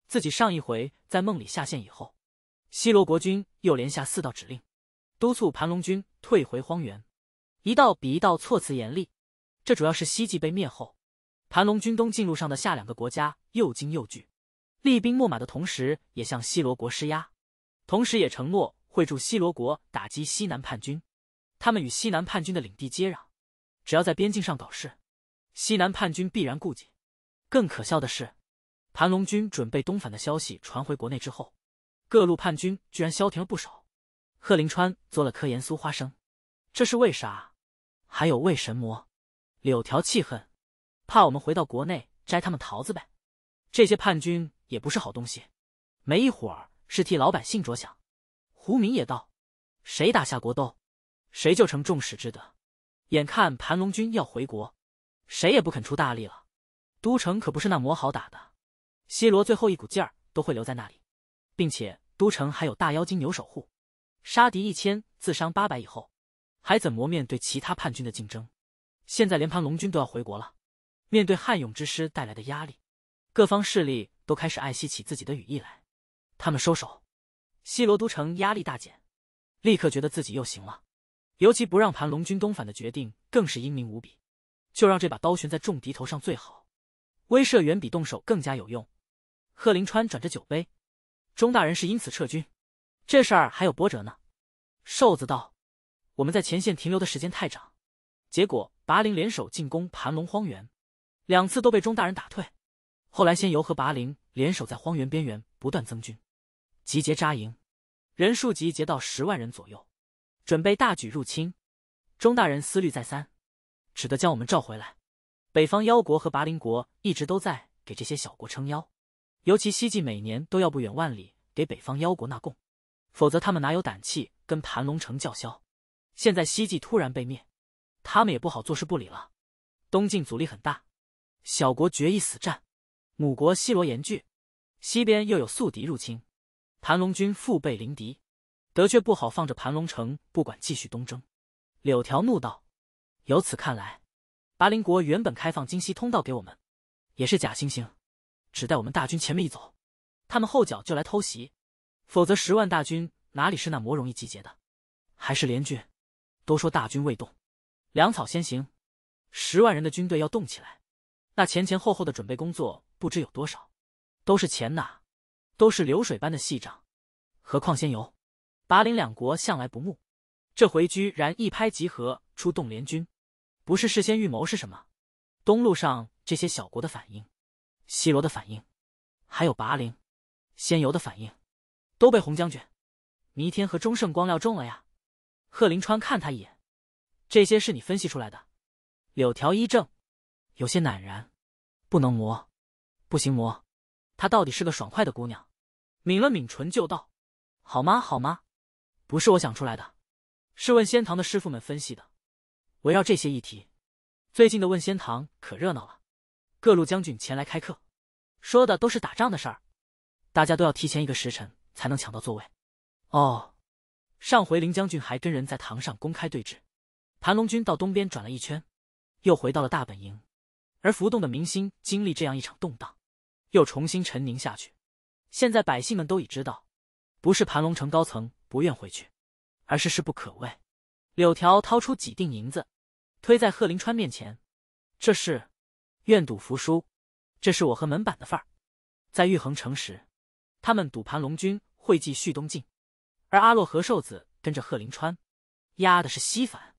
自己上一回在梦里下线以后，西罗国军又连下四道指令。督促盘龙军退回荒原，一道比一道措辞严厉。这主要是西晋被灭后，盘龙军东进路上的下两个国家又惊又惧，厉兵秣马的同时也向西罗国施压，同时也承诺会助西罗国打击西南叛军。他们与西南叛军的领地接壤，只要在边境上搞事，西南叛军必然顾忌。更可笑的是，盘龙军准备东返的消息传回国内之后，各路叛军居然消停了不少。贺林川做了颗盐酥花生，这是为啥？还有为什么？柳条气恨，怕我们回到国内摘他们桃子呗。这些叛军也不是好东西，没一儿是替老百姓着想。胡明也道：谁打下国都，谁就成众矢之的。眼看盘龙军要回国，谁也不肯出大力了。都城可不是那么好打的。西罗最后一股劲儿都会留在那里，并且都城还有大妖精牛守护。杀敌一千，自伤八百以后，还怎么面对其他叛军的竞争？现在连盘龙军都要回国了，面对汉勇之师带来的压力，各方势力都开始爱惜起自己的羽翼来。他们收手，西罗都城压力大减，立刻觉得自己又行了。尤其不让盘龙军东返的决定更是英明无比，就让这把刀悬在重敌头上最好，威慑远比动手更加有用。贺林川转着酒杯，钟大人是因此撤军。这事儿还有波折呢，瘦子道：“我们在前线停留的时间太长，结果拔陵联手进攻盘龙荒原，两次都被钟大人打退。后来仙游和拔陵联手在荒原边缘不断增军，集结扎营，人数集结到十万人左右，准备大举入侵。钟大人思虑再三，只得将我们召回来。北方妖国和拔陵国一直都在给这些小国撑腰，尤其西晋每年都要不远万里给北方妖国纳贡。”否则，他们哪有胆气跟盘龙城叫嚣？现在西晋突然被灭，他们也不好坐视不理了。东晋阻力很大，小国决一死战，母国西罗严峻，西边又有宿敌入侵，盘龙军腹背临敌，德却不好放着盘龙城不管，继续东征。柳条怒道：“由此看来，巴林国原本开放京西通道给我们，也是假惺惺，只待我们大军前面一走，他们后脚就来偷袭。”否则，十万大军哪里是那魔容易集结的？还是联军？都说大军未动，粮草先行。十万人的军队要动起来，那前前后后的准备工作不知有多少，都是钱呐，都是流水般的细账。何况仙游、拔陵两国向来不睦，这回居然一拍即合，出动联军，不是事先预谋是什么？东路上这些小国的反应，西罗的反应，还有拔陵、仙游的反应。都被洪将军、弥天和钟圣光料中了呀！贺林川看他一眼，这些是你分析出来的？柳条一怔，有些赧然，不能磨，不行磨。她到底是个爽快的姑娘，抿了抿唇就道：“好吗？好吗？不是我想出来的，是问仙堂的师傅们分析的。”围绕这些议题，最近的问仙堂可热闹了，各路将军前来开课，说的都是打仗的事儿，大家都要提前一个时辰。才能抢到座位。哦，上回林将军还跟人在堂上公开对峙。盘龙军到东边转了一圈，又回到了大本营，而浮动的民心经历这样一场动荡，又重新沉凝下去。现在百姓们都已知道，不是盘龙城高层不愿回去，而是事不可为。柳条掏出几锭银子，推在贺林川面前：“这是愿赌服输，这是我和门板的份儿。”在玉衡城时，他们赌盘龙军。会计续东进，而阿洛和瘦子跟着贺林川，压的是西饭。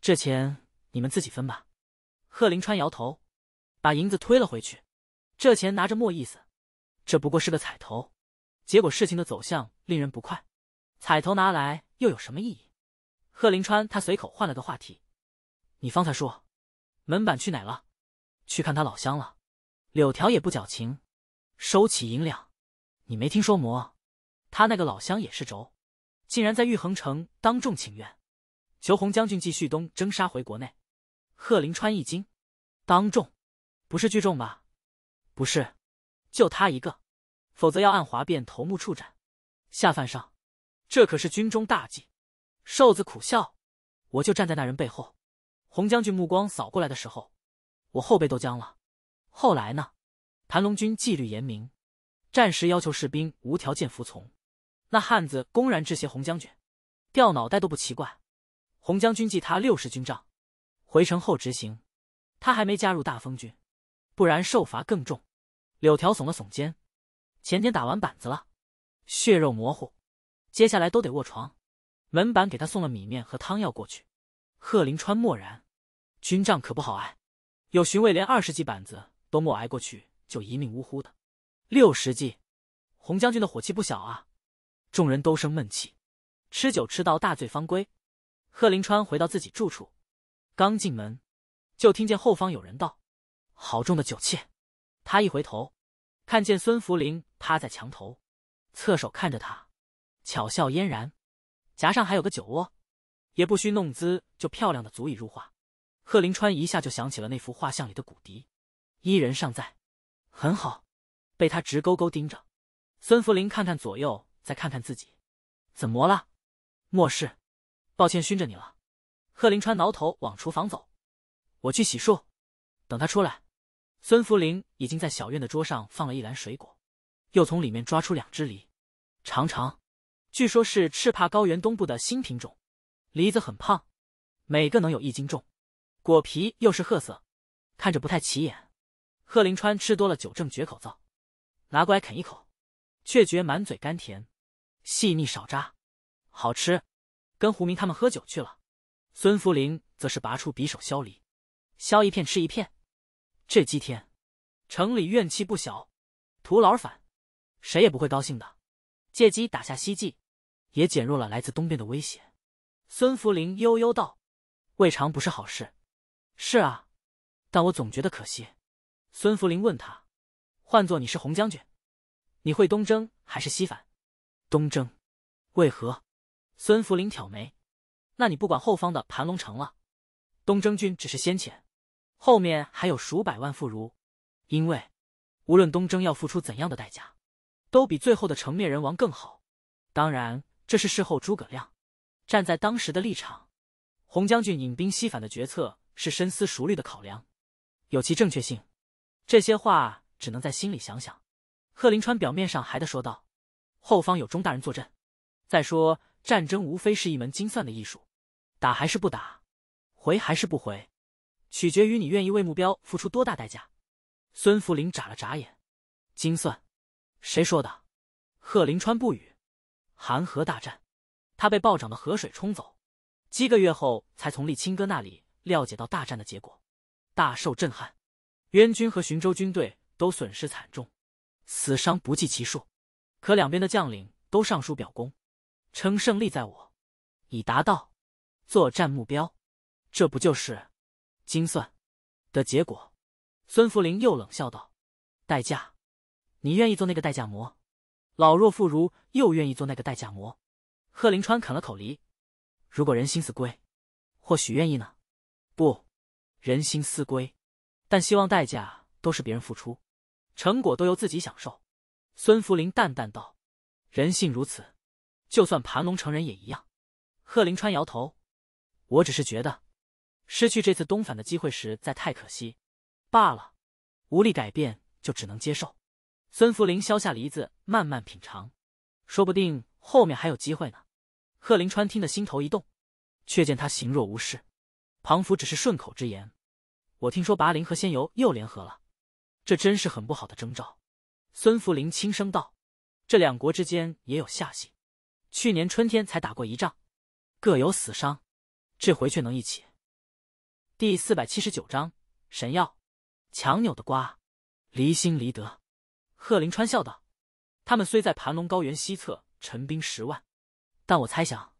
这钱你们自己分吧。贺林川摇头，把银子推了回去。这钱拿着没意思，这不过是个彩头。结果事情的走向令人不快，彩头拿来又有什么意义？贺林川他随口换了个话题：“你方才说，门板去哪了？去看他老乡了。”柳条也不矫情，收起银两。你没听说么？他那个老乡也是轴，竟然在玉衡城当众请愿，求洪将军继续东征杀回国内。贺林川一惊，当众？不是聚众吧？不是，就他一个，否则要按哗变头目处斩。下犯上，这可是军中大忌。瘦子苦笑，我就站在那人背后。洪将军目光扫过来的时候，我后背都僵了。后来呢？盘龙军纪律严明，战时要求士兵无条件服从。那汉子公然致谢洪将军，掉脑袋都不奇怪。洪将军记他六十军帐，回城后执行。他还没加入大风军，不然受罚更重。柳条耸了耸肩，前天打完板子了，血肉模糊，接下来都得卧床。门板给他送了米面和汤药过去。贺林川默然，军帐可不好挨，有巡卫连二十级板子都没挨过去就一命呜呼的。六十记，洪将军的火气不小啊。众人都生闷气，吃酒吃到大醉方归。贺林川回到自己住处，刚进门，就听见后方有人道：“好重的酒气！”他一回头，看见孙福林趴在墙头，侧手看着他，巧笑嫣然，颊上还有个酒窝，也不需弄姿，就漂亮的足以入画。贺林川一下就想起了那幅画像里的古笛，伊人尚在，很好。被他直勾勾盯着，孙福林看看左右。再看看自己，怎么了？末世，抱歉熏着你了。贺林川挠头往厨房走，我去洗漱，等他出来。孙福林已经在小院的桌上放了一篮水果，又从里面抓出两只梨，尝尝。据说是赤帕高原东部的新品种，梨子很胖，每个能有一斤重，果皮又是褐色，看着不太起眼。贺林川吃多了酒正绝口燥，拿过来啃一口，却觉满嘴甘甜。细腻少渣，好吃。跟胡明他们喝酒去了。孙福林则是拔出匕首削梨，削一片吃一片。这几天城里怨气不小，徒劳反，返，谁也不会高兴的。借机打下西冀，也减弱了来自东边的威胁。孙福林悠悠道：“未尝不是好事。”“是啊，但我总觉得可惜。”孙福林问他：“换做你是洪将军，你会东征还是西返？”东征，为何？孙福林挑眉，那你不管后方的盘龙城了？东征军只是先遣，后面还有数百万妇孺。因为，无论东征要付出怎样的代价，都比最后的城灭人亡更好。当然，这是事后诸葛亮，站在当时的立场，洪将军引兵西返的决策是深思熟虑的考量，有其正确性。这些话只能在心里想想。贺林川表面上还得说道。后方有钟大人坐镇。再说，战争无非是一门精算的艺术，打还是不打，回还是不回，取决于你愿意为目标付出多大代价。孙福林眨了眨眼，精算？谁说的？贺林川不语。韩河大战，他被暴涨的河水冲走，七个月后才从立青哥那里了解到大战的结果，大受震撼。冤军和寻州军队都损失惨重，死伤不计其数。可两边的将领都上书表功，称胜利在我，已达到作战目标，这不就是精算的结果？孙福林又冷笑道：“代价，你愿意做那个代价魔？老弱妇孺又愿意做那个代价魔？”贺林川啃了口梨：“如果人心思归，或许愿意呢。不，人心思归，但希望代价都是别人付出，成果都由自己享受。”孙福林淡淡道：“人性如此，就算盘龙城人也一样。”贺林川摇头：“我只是觉得，失去这次东返的机会实在太可惜，罢了，无力改变就只能接受。”孙福林削下梨子，慢慢品尝：“说不定后面还有机会呢。”贺林川听得心头一动，却见他行若无事。庞福只是顺口之言：“我听说拔林和仙游又联合了，这真是很不好的征兆。”孙福林轻声道：“这两国之间也有下隙，去年春天才打过一仗，各有死伤，这回却能一起。”第四百七十九章神药，强扭的瓜，离心离德。贺林川笑道：“他们虽在盘龙高原西侧陈兵十万，但我猜想，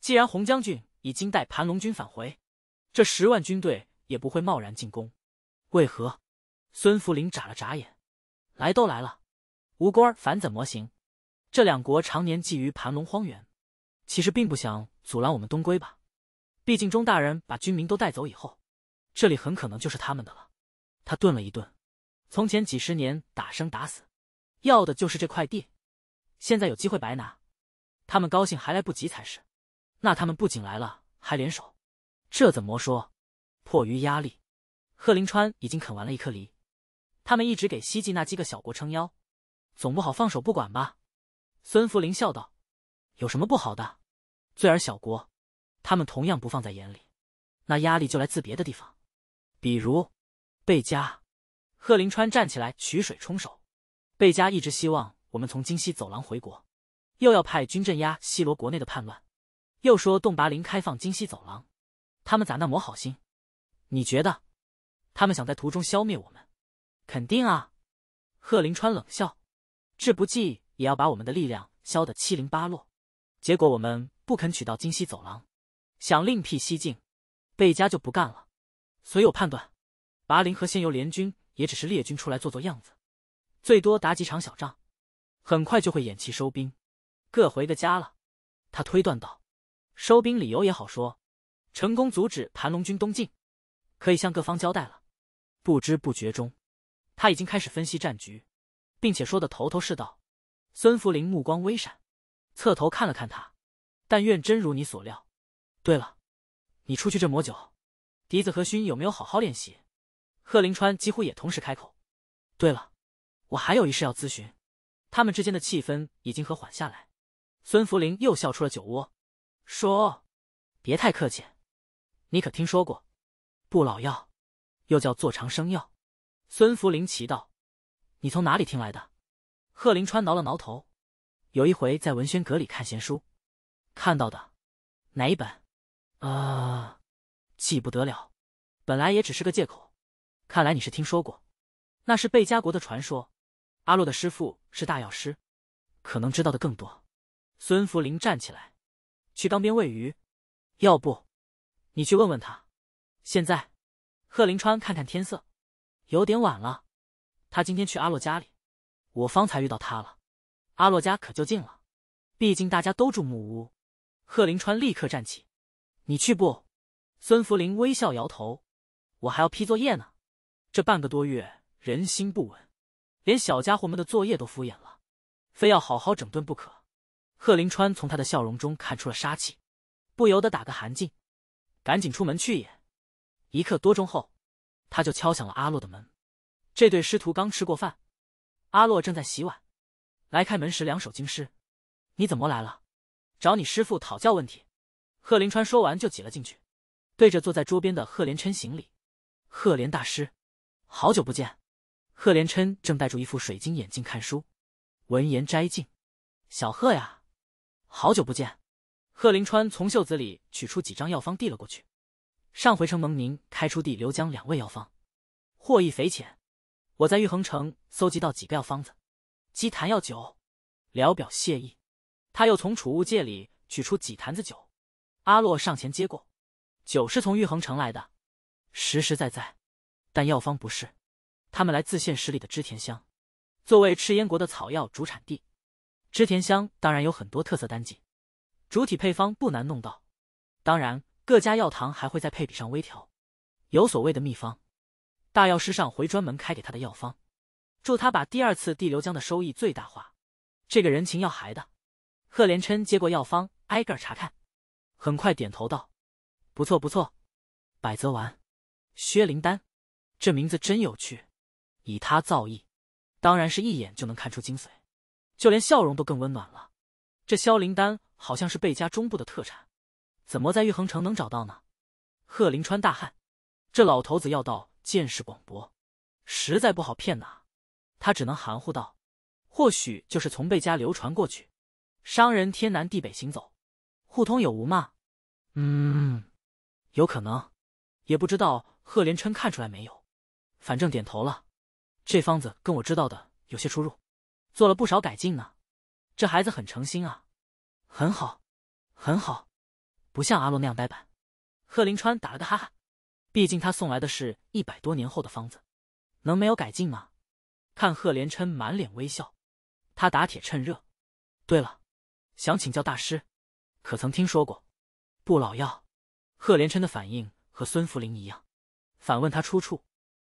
既然洪将军已经带盘龙军返回，这十万军队也不会贸然进攻。为何？”孙福林眨了眨眼。来都来了，吴官儿反怎么行？这两国常年觊觎盘龙荒原，其实并不想阻拦我们东归吧？毕竟钟大人把军民都带走以后，这里很可能就是他们的了。他顿了一顿，从前几十年打生打死，要的就是这块地。现在有机会白拿，他们高兴还来不及才是。那他们不仅来了，还联手，这怎么说？迫于压力，贺林川已经啃完了一颗梨。他们一直给西晋那几个小国撑腰，总不好放手不管吧？孙福林笑道：“有什么不好的？蕞尔小国，他们同样不放在眼里。那压力就来自别的地方，比如贝加。”贺林川站起来取水冲手。贝加一直希望我们从京西走廊回国，又要派军镇压西罗国内的叛乱，又说洞拔林开放京西走廊，他们咋那么好心？你觉得？他们想在途中消灭我们？肯定啊！贺林川冷笑，志不济也要把我们的力量削得七零八落。结果我们不肯取到金西走廊，想另辟蹊径，贝加就不干了。所以我判断，拔林和仙游联军也只是列军出来做做样子，最多打几场小仗，很快就会偃旗收兵，各回个家了。他推断道，收兵理由也好说，成功阻止盘龙军东进，可以向各方交代了。不知不觉中。他已经开始分析战局，并且说的头头是道。孙福林目光微闪，侧头看了看他。但愿真如你所料。对了，你出去这磨酒，笛子和勋有没有好好练习？贺林川几乎也同时开口。对了，我还有一事要咨询。他们之间的气氛已经和缓下来。孙福林又笑出了酒窝，说：“别太客气，你可听说过不老药，又叫做长生药。”孙福林奇道：“你从哪里听来的？”贺林川挠了挠头：“有一回在文轩阁里看闲书，看到的。哪一本？啊，记不得了。本来也只是个借口。看来你是听说过，那是贝加国的传说。阿洛的师傅是大药师，可能知道的更多。”孙福林站起来：“去缸边喂鱼。要不，你去问问他。现在。”贺林川看看天色。有点晚了，他今天去阿洛家里，我方才遇到他了。阿洛家可就近了，毕竟大家都住木屋。贺林川立刻站起：“你去不？”孙福林微笑摇头：“我还要批作业呢。这半个多月人心不稳，连小家伙们的作业都敷衍了，非要好好整顿不可。”贺林川从他的笑容中看出了杀气，不由得打个寒噤，赶紧出门去也。一刻多钟后。他就敲响了阿洛的门。这对师徒刚吃过饭，阿洛正在洗碗。来开门时两手惊湿，你怎么来了？找你师傅讨教问题。贺林川说完就挤了进去，对着坐在桌边的贺连琛行礼：“贺连大师，好久不见。”贺连琛正戴住一副水晶眼镜看书，闻言摘镜：“小贺呀，好久不见。”贺林川从袖子里取出几张药方递了过去。上回城蒙您开出地流江两味药方，获益匪浅。我在玉衡城搜集到几个药方子，积坛药酒，聊表谢意。他又从储物戒里取出几坛子酒，阿洛上前接过。酒是从玉衡城来的，实实在在，但药方不是。他们来自县十里的织田乡，作为赤烟国的草药主产地，织田乡当然有很多特色单剂。主体配方不难弄到，当然。各家药堂还会在配比上微调，有所谓的秘方，大药师上回专门开给他的药方，助他把第二次地流江的收益最大化。这个人情要还的。贺连琛接过药方，挨个查看，很快点头道：“不错不错，百泽丸、薛灵丹，这名字真有趣。以他造诣，当然是一眼就能看出精髓，就连笑容都更温暖了。这肖灵丹好像是贝家中部的特产。”怎么在玉衡城能找到呢？贺林川大汗，这老头子要道见识广博，实在不好骗呐。他只能含糊道：“或许就是从贝家流传过去。商人天南地北行走，互通有无嘛。”嗯，有可能。也不知道贺连琛看出来没有，反正点头了。这方子跟我知道的有些出入，做了不少改进呢。这孩子很诚心啊，很好，很好。不像阿洛那样呆板，贺林川打了个哈哈。毕竟他送来的是一百多年后的方子，能没有改进吗？看贺连琛满脸微笑，他打铁趁热。对了，想请教大师，可曾听说过不老药？贺连琛的反应和孙福林一样，反问他出处，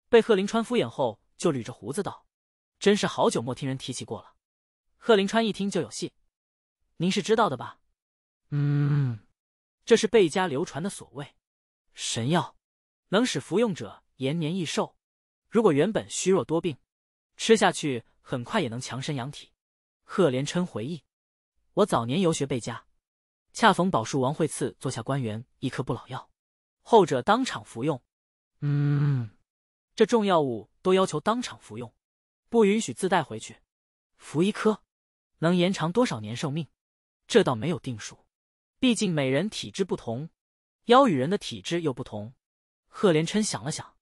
被贺林川敷衍后，就捋着胡子道：“真是好久没听人提起过了。”贺林川一听就有戏，您是知道的吧？嗯。这是贝家流传的所谓神药，能使服用者延年益寿。如果原本虚弱多病，吃下去很快也能强身养体。贺连琛回忆，我早年游学贝家，恰逢宝树王惠赐坐下官员一颗不老药，后者当场服用。嗯，这重药物都要求当场服用，不允许自带回去。服一颗，能延长多少年寿命？这倒没有定数。毕竟每人体质不同，妖与人的体质又不同。贺连琛想了想，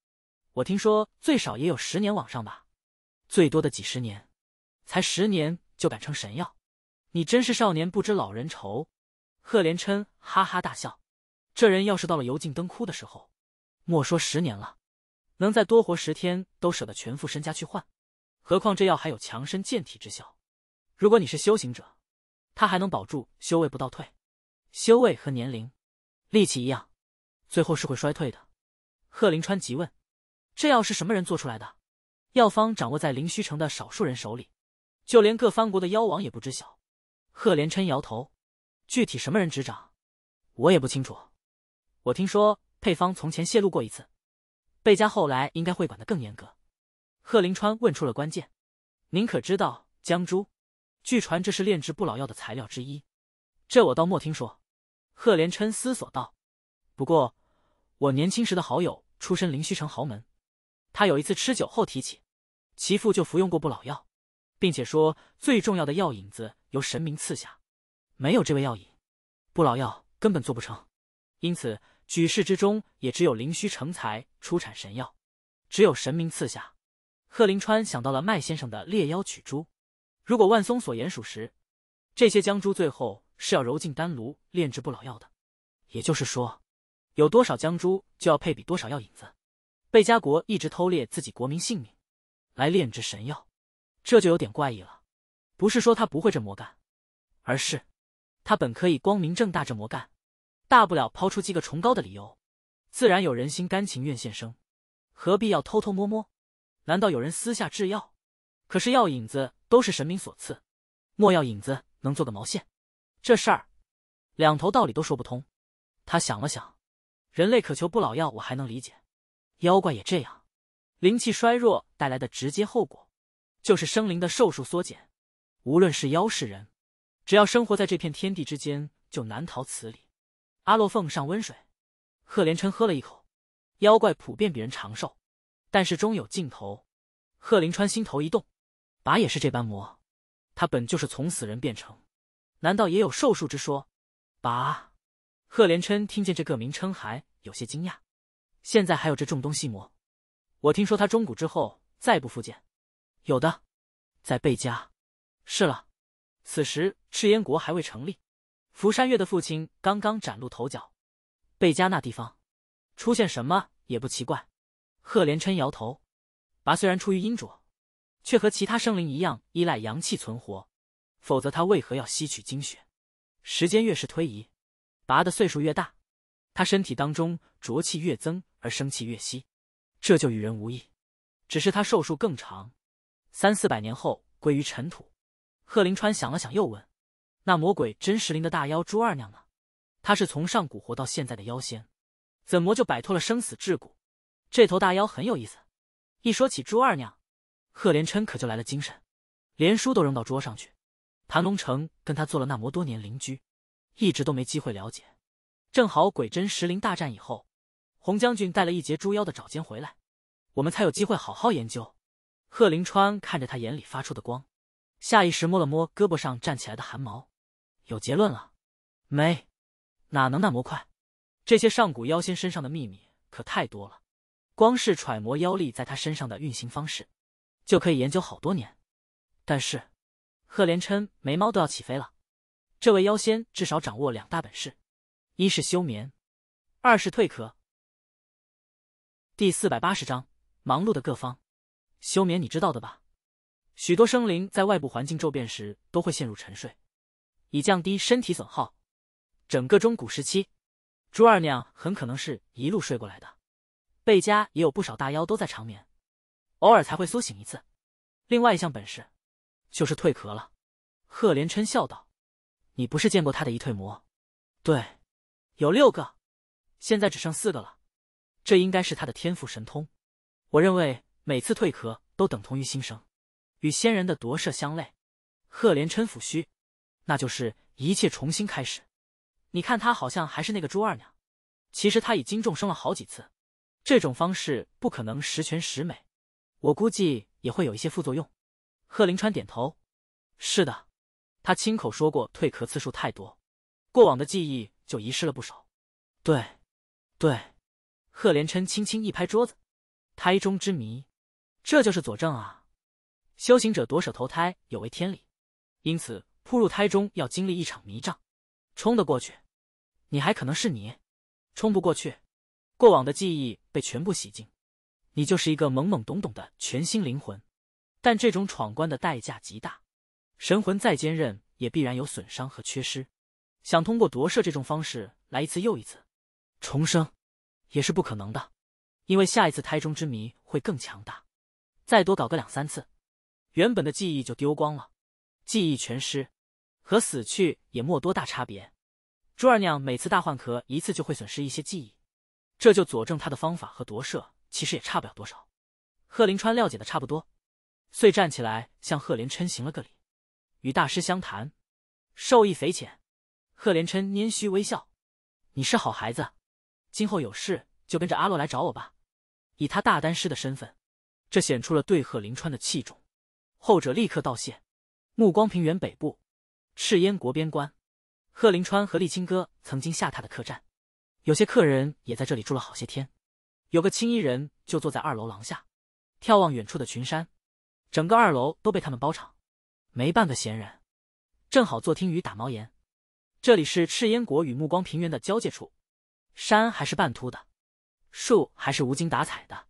我听说最少也有十年往上吧，最多的几十年，才十年就敢称神药，你真是少年不知老人愁。贺连琛哈哈大笑，这人要是到了油尽灯枯的时候，莫说十年了，能再多活十天都舍得全副身家去换，何况这药还有强身健体之效。如果你是修行者，他还能保住修为不倒退。修为和年龄、力气一样，最后是会衰退的。贺林川急问：“这药是什么人做出来的？药方掌握在灵虚城的少数人手里，就连各藩国的妖王也不知晓。”贺连琛摇头：“具体什么人执掌，我也不清楚。我听说配方从前泄露过一次，贝家后来应该会管得更严格。”贺林川问出了关键：“您可知道江珠？据传这是炼制不老药的材料之一，这我倒莫听说。”贺连琛思索道：“不过，我年轻时的好友出身灵虚城豪门，他有一次吃酒后提起，其父就服用过不老药，并且说最重要的药引子由神明赐下，没有这味药引，不老药根本做不成。因此，举世之中也只有灵虚城才出产神药，只有神明赐下。”贺林川想到了麦先生的猎妖取珠，如果万松所言属实，这些江珠最后。是要揉进丹炉炼制不老药的，也就是说，有多少江珠就要配比多少药引子。贝加国一直偷猎自己国民性命来炼制神药，这就有点怪异了。不是说他不会这魔干，而是他本可以光明正大这魔干，大不了抛出几个崇高的理由，自然有人心甘情愿献身，何必要偷偷摸摸？难道有人私下制药？可是药引子都是神明所赐，莫药引子能做个毛线？这事儿，两头道理都说不通。他想了想，人类渴求不老药，我还能理解；妖怪也这样，灵气衰弱带来的直接后果，就是生灵的寿数缩减。无论是妖是人，只要生活在这片天地之间，就难逃此理。阿洛奉上温水，赫连琛喝了一口。妖怪普遍比人长寿，但是终有尽头。贺林川心头一动，把也是这般魔。他本就是从死人变成。难道也有寿术之说？拔，贺连琛听见这个名称还有些惊讶。现在还有这重东西魔？我听说他中蛊之后再不复见。有的，在贝加。是了，此时赤焰国还未成立，福山月的父亲刚刚崭露头角。贝加那地方，出现什么也不奇怪。贺连琛摇头。拔虽然出于阴浊，却和其他生灵一样依赖阳气存活。否则他为何要吸取精血？时间越是推移，拔的岁数越大，他身体当中浊气越增，而生气越稀，这就与人无异。只是他寿数更长，三四百年后归于尘土。贺林川想了想，又问：“那魔鬼真实灵的大妖朱二娘呢？她是从上古活到现在的妖仙，怎么就摆脱了生死桎梏？这头大妖很有意思。”一说起朱二娘，贺连琛可就来了精神，连书都扔到桌上去。盘龙城跟他做了那么多年邻居，一直都没机会了解。正好鬼针石灵大战以后，洪将军带了一截猪妖的爪尖回来，我们才有机会好好研究。贺林川看着他眼里发出的光，下意识摸了摸胳膊上站起来的汗毛。有结论了？没？哪能那么快？这些上古妖仙身上的秘密可太多了，光是揣摩妖力在他身上的运行方式，就可以研究好多年。但是。赫连琛眉毛都要起飞了，这位妖仙至少掌握两大本事，一是休眠，二是蜕壳。第四百八十章：忙碌的各方。休眠你知道的吧？许多生灵在外部环境骤变时都会陷入沉睡，以降低身体损耗。整个中古时期，朱二娘很可能是一路睡过来的。贝加也有不少大妖都在长眠，偶尔才会苏醒一次。另外一项本事。就是蜕壳了，贺连琛笑道：“你不是见过他的一蜕魔？对，有六个，现在只剩四个了。这应该是他的天赋神通。我认为每次蜕壳都等同于新生，与仙人的夺舍相类。”贺连琛抚须：“那就是一切重新开始。你看他好像还是那个朱二娘，其实他已经重生了好几次。这种方式不可能十全十美，我估计也会有一些副作用。”贺林川点头，是的，他亲口说过，退壳次数太多，过往的记忆就遗失了不少。对，对，贺连琛轻轻一拍桌子，胎中之谜，这就是佐证啊！修行者夺舍投胎有违天理，因此扑入胎中要经历一场迷障，冲得过去，你还可能是你；冲不过去，过往的记忆被全部洗净，你就是一个懵懵懂懂的全新灵魂。但这种闯关的代价极大，神魂再坚韧也必然有损伤和缺失。想通过夺舍这种方式来一次又一次重生，也是不可能的，因为下一次胎中之谜会更强大。再多搞个两三次，原本的记忆就丢光了，记忆全失，和死去也没多大差别。朱二娘每次大换壳一次就会损失一些记忆，这就佐证她的方法和夺舍其实也差不了多少。贺林川料解的差不多。遂站起来向贺连琛行了个礼，与大师相谈，受益匪浅。贺连琛拈须微笑：“你是好孩子，今后有事就跟着阿洛来找我吧。”以他大丹师的身份，这显出了对贺林川的器重。后者立刻道谢。目光平原北部，赤烟国边关，贺林川和沥青哥曾经下榻的客栈，有些客人也在这里住了好些天。有个青衣人就坐在二楼廊下，眺望远处的群山。整个二楼都被他们包场，没半个闲人，正好坐听雨打茅檐。这里是赤烟国与暮光平原的交界处，山还是半秃的，树还是无精打采的，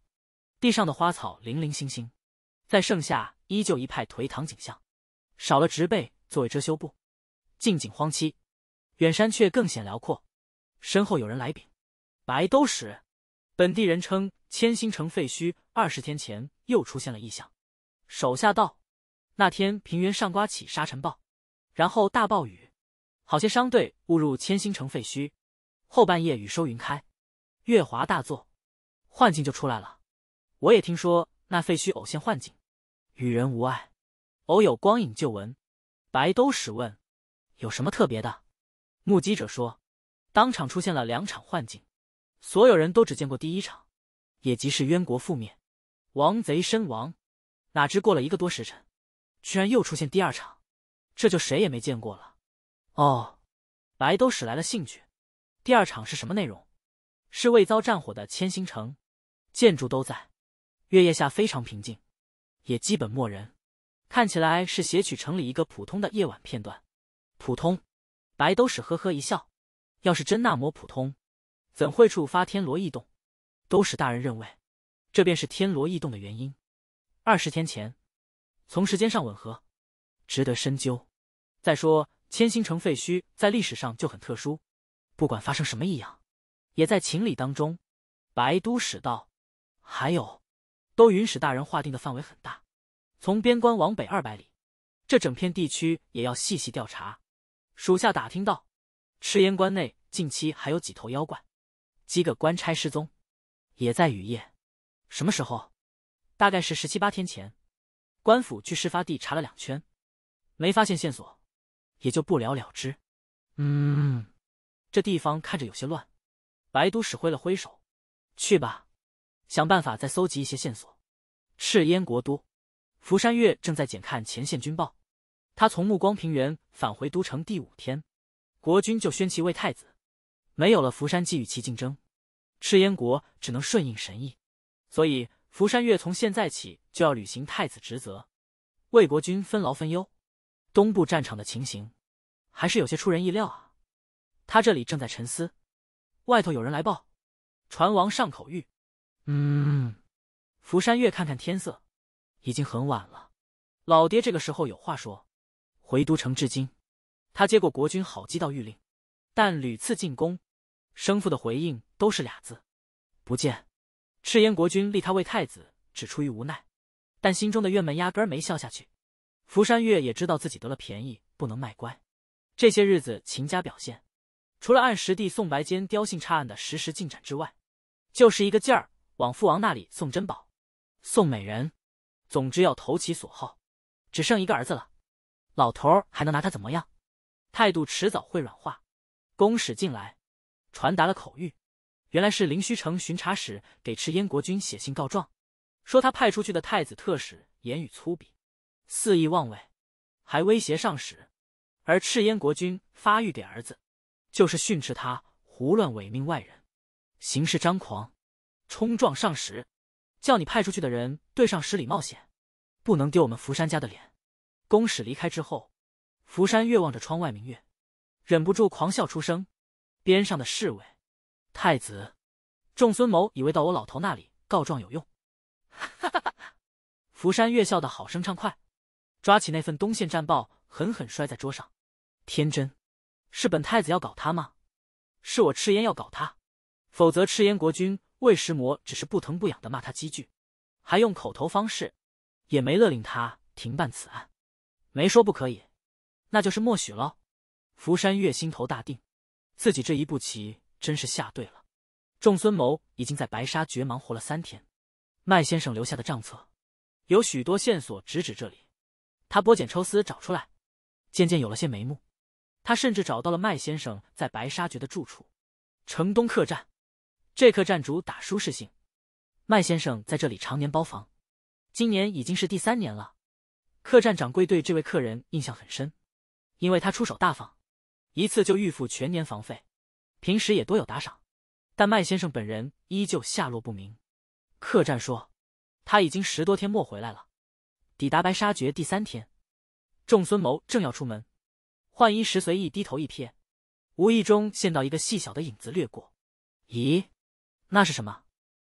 地上的花草零零星星，在盛夏依旧一派颓唐景象。少了植被作为遮羞布，近景荒凄，远山却更显辽阔。身后有人来禀，白都使，本地人称千星城废墟，二十天前又出现了异象。手下道：“那天平原上刮起沙尘暴，然后大暴雨，好些商队误入千星城废墟。后半夜雨收云开，月华大作，幻境就出来了。我也听说那废墟偶现幻境，与人无碍，偶有光影旧闻。白都使问，有什么特别的？目击者说，当场出现了两场幻境，所有人都只见过第一场，也即是渊国覆灭，王贼身亡。”哪知过了一个多时辰，居然又出现第二场，这就谁也没见过了。哦，白都使来了兴趣。第二场是什么内容？是未遭战火的千星城，建筑都在，月夜下非常平静，也基本没人。看起来是写取城里一个普通的夜晚片段。普通，白都使呵呵一笑。要是真那么普通，怎会触发天罗异动？都使大人认为，这便是天罗异动的原因。二十天前，从时间上吻合，值得深究。再说，千星城废墟在历史上就很特殊，不管发生什么异样，也在情理当中。白都使道，还有，都云使大人划定的范围很大，从边关往北二百里，这整片地区也要细细调查。属下打听到，赤炎关内近期还有几头妖怪，几个官差失踪，也在雨夜。什么时候？大概是十七八天前，官府去事发地查了两圈，没发现线索，也就不了了之。嗯，这地方看着有些乱。白都使挥了挥手，去吧，想办法再搜集一些线索。赤燕国都，福山月正在检看前线军报。他从暮光平原返回都城第五天，国君就宣其为太子。没有了福山姬与其竞争，赤燕国只能顺应神意，所以。福山月从现在起就要履行太子职责，为国君分劳分忧。东部战场的情形，还是有些出人意料啊。他这里正在沉思，外头有人来报，传王上口谕。嗯，福山月看看天色，已经很晚了。老爹这个时候有话说，回都城至今，他接过国君好几道谕令，但屡次进宫，生父的回应都是俩字：不见。赤焰国君立他为太子，只出于无奈，但心中的怨闷压根儿没消下去。福山月也知道自己得了便宜，不能卖乖。这些日子，秦家表现，除了按时递送白间雕性差案的实时进展之外，就是一个劲儿往父王那里送珍宝、送美人，总之要投其所好。只剩一个儿子了，老头儿还能拿他怎么样？态度迟早会软化。公使进来，传达了口谕。原来是灵虚城巡查使给赤燕国君写信告状，说他派出去的太子特使言语粗鄙，肆意妄为，还威胁上使。而赤燕国君发育给儿子，就是训斥他胡乱委命外人，行事张狂，冲撞上使，叫你派出去的人对上使礼冒险，不能丢我们福山家的脸。公使离开之后，福山月望着窗外明月，忍不住狂笑出声。边上的侍卫。太子，众孙谋以为到我老头那里告状有用，哈哈哈！福山月笑得好声畅快，抓起那份东线战报狠狠摔在桌上。天真，是本太子要搞他吗？是我赤炎要搞他，否则赤炎国君魏石魔只是不疼不痒的骂他几句，还用口头方式，也没勒令他停办此案，没说不可以，那就是默许了。福山月心头大定，自己这一步棋。真是吓对了。众孙谋已经在白沙绝忙活了三天。麦先生留下的账册，有许多线索直指这里。他剥茧抽丝找出来，渐渐有了些眉目。他甚至找到了麦先生在白沙绝的住处——城东客栈。这客栈主打舒适性，麦先生在这里常年包房，今年已经是第三年了。客栈掌柜对这位客人印象很深，因为他出手大方，一次就预付全年房费。平时也多有打赏，但麦先生本人依旧下落不明。客栈说，他已经十多天没回来了。抵达白沙绝第三天，众孙谋正要出门，换衣时随意低头一瞥，无意中见到一个细小的影子掠过。咦，那是什么？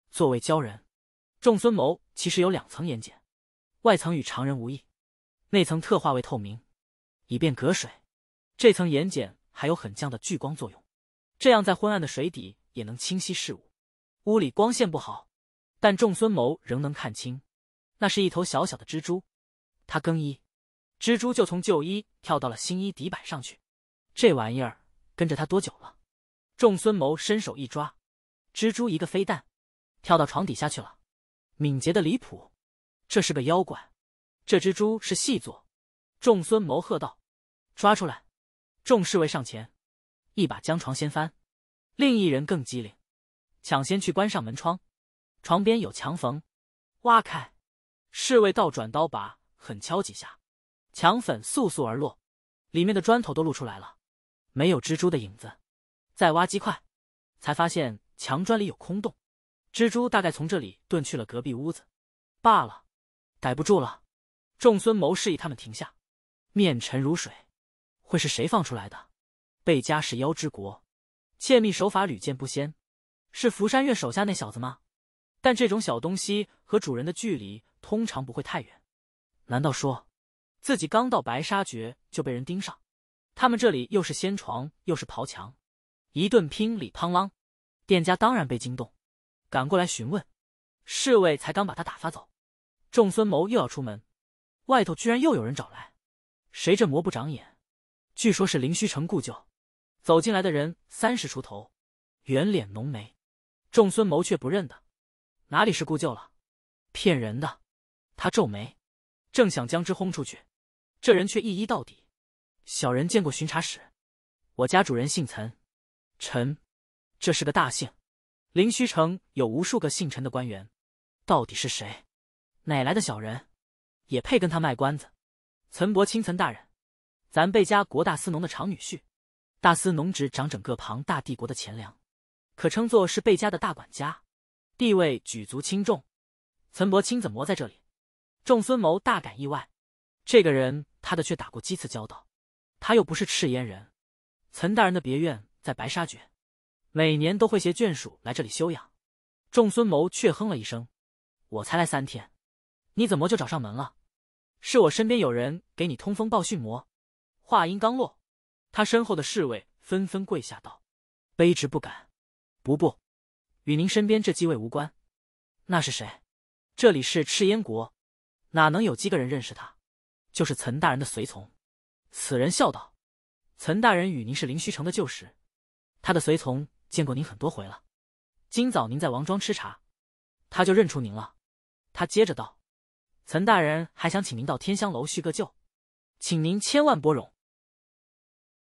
作为鲛人，众孙谋其实有两层眼睑，外层与常人无异，内层特化为透明，以便隔水。这层眼睑还有很强的聚光作用。这样，在昏暗的水底也能清晰事物。屋里光线不好，但众孙谋仍能看清，那是一头小小的蜘蛛。他更衣，蜘蛛就从旧衣跳到了新衣底板上去。这玩意儿跟着他多久了？众孙谋伸手一抓，蜘蛛一个飞弹，跳到床底下去了，敏捷的离谱。这是个妖怪，这蜘蛛是细作。众孙谋喝道：“抓出来！”众侍卫上前。一把将床掀翻，另一人更机灵，抢先去关上门窗。床边有墙缝，挖开，侍卫倒转刀把，狠敲几下，墙粉簌簌而落，里面的砖头都露出来了。没有蜘蛛的影子，再挖几块，才发现墙砖里有空洞，蜘蛛大概从这里遁去了隔壁屋子。罢了，逮不住了。众孙谋示意他们停下，面沉如水，会是谁放出来的？贝加是妖之国，窃密手法屡见不鲜，是福山月手下那小子吗？但这种小东西和主人的距离通常不会太远。难道说，自己刚到白沙绝就被人盯上？他们这里又是掀床又是刨墙，一顿乒里乓啷，店家当然被惊动，赶过来询问。侍卫才刚把他打发走，众孙谋又要出门，外头居然又有人找来。谁这魔不长眼？据说是林虚城故旧。走进来的人三十出头，圆脸浓眉，众孙谋却不认得，哪里是故旧了？骗人的！他皱眉，正想将之轰出去，这人却一一到底。小人见过巡查使，我家主人姓岑，岑，这是个大姓，灵虚城有无数个姓陈的官员，到底是谁？哪来的小人，也配跟他卖关子？岑伯清，岑大人，咱贝家国大司农的长女婿。大司农执掌整个庞大帝国的钱粮，可称作是贝家的大管家，地位举足轻重。岑伯亲自磨在这里，众孙谋大感意外。这个人，他的却打过几次交道，他又不是赤焰人。岑大人的别院在白沙绝，每年都会携眷属来这里休养。众孙谋却哼了一声：“我才来三天，你怎么就找上门了？是我身边有人给你通风报讯？”魔。”话音刚落。他身后的侍卫纷纷跪下道：“卑职不敢，不不，与您身边这几位无关。那是谁？这里是赤焰国，哪能有几个人认识他？就是岑大人的随从。”此人笑道：“岑大人与您是灵虚城的旧识，他的随从见过您很多回了。今早您在王庄吃茶，他就认出您了。”他接着道：“岑大人还想请您到天香楼叙个旧，请您千万不容。”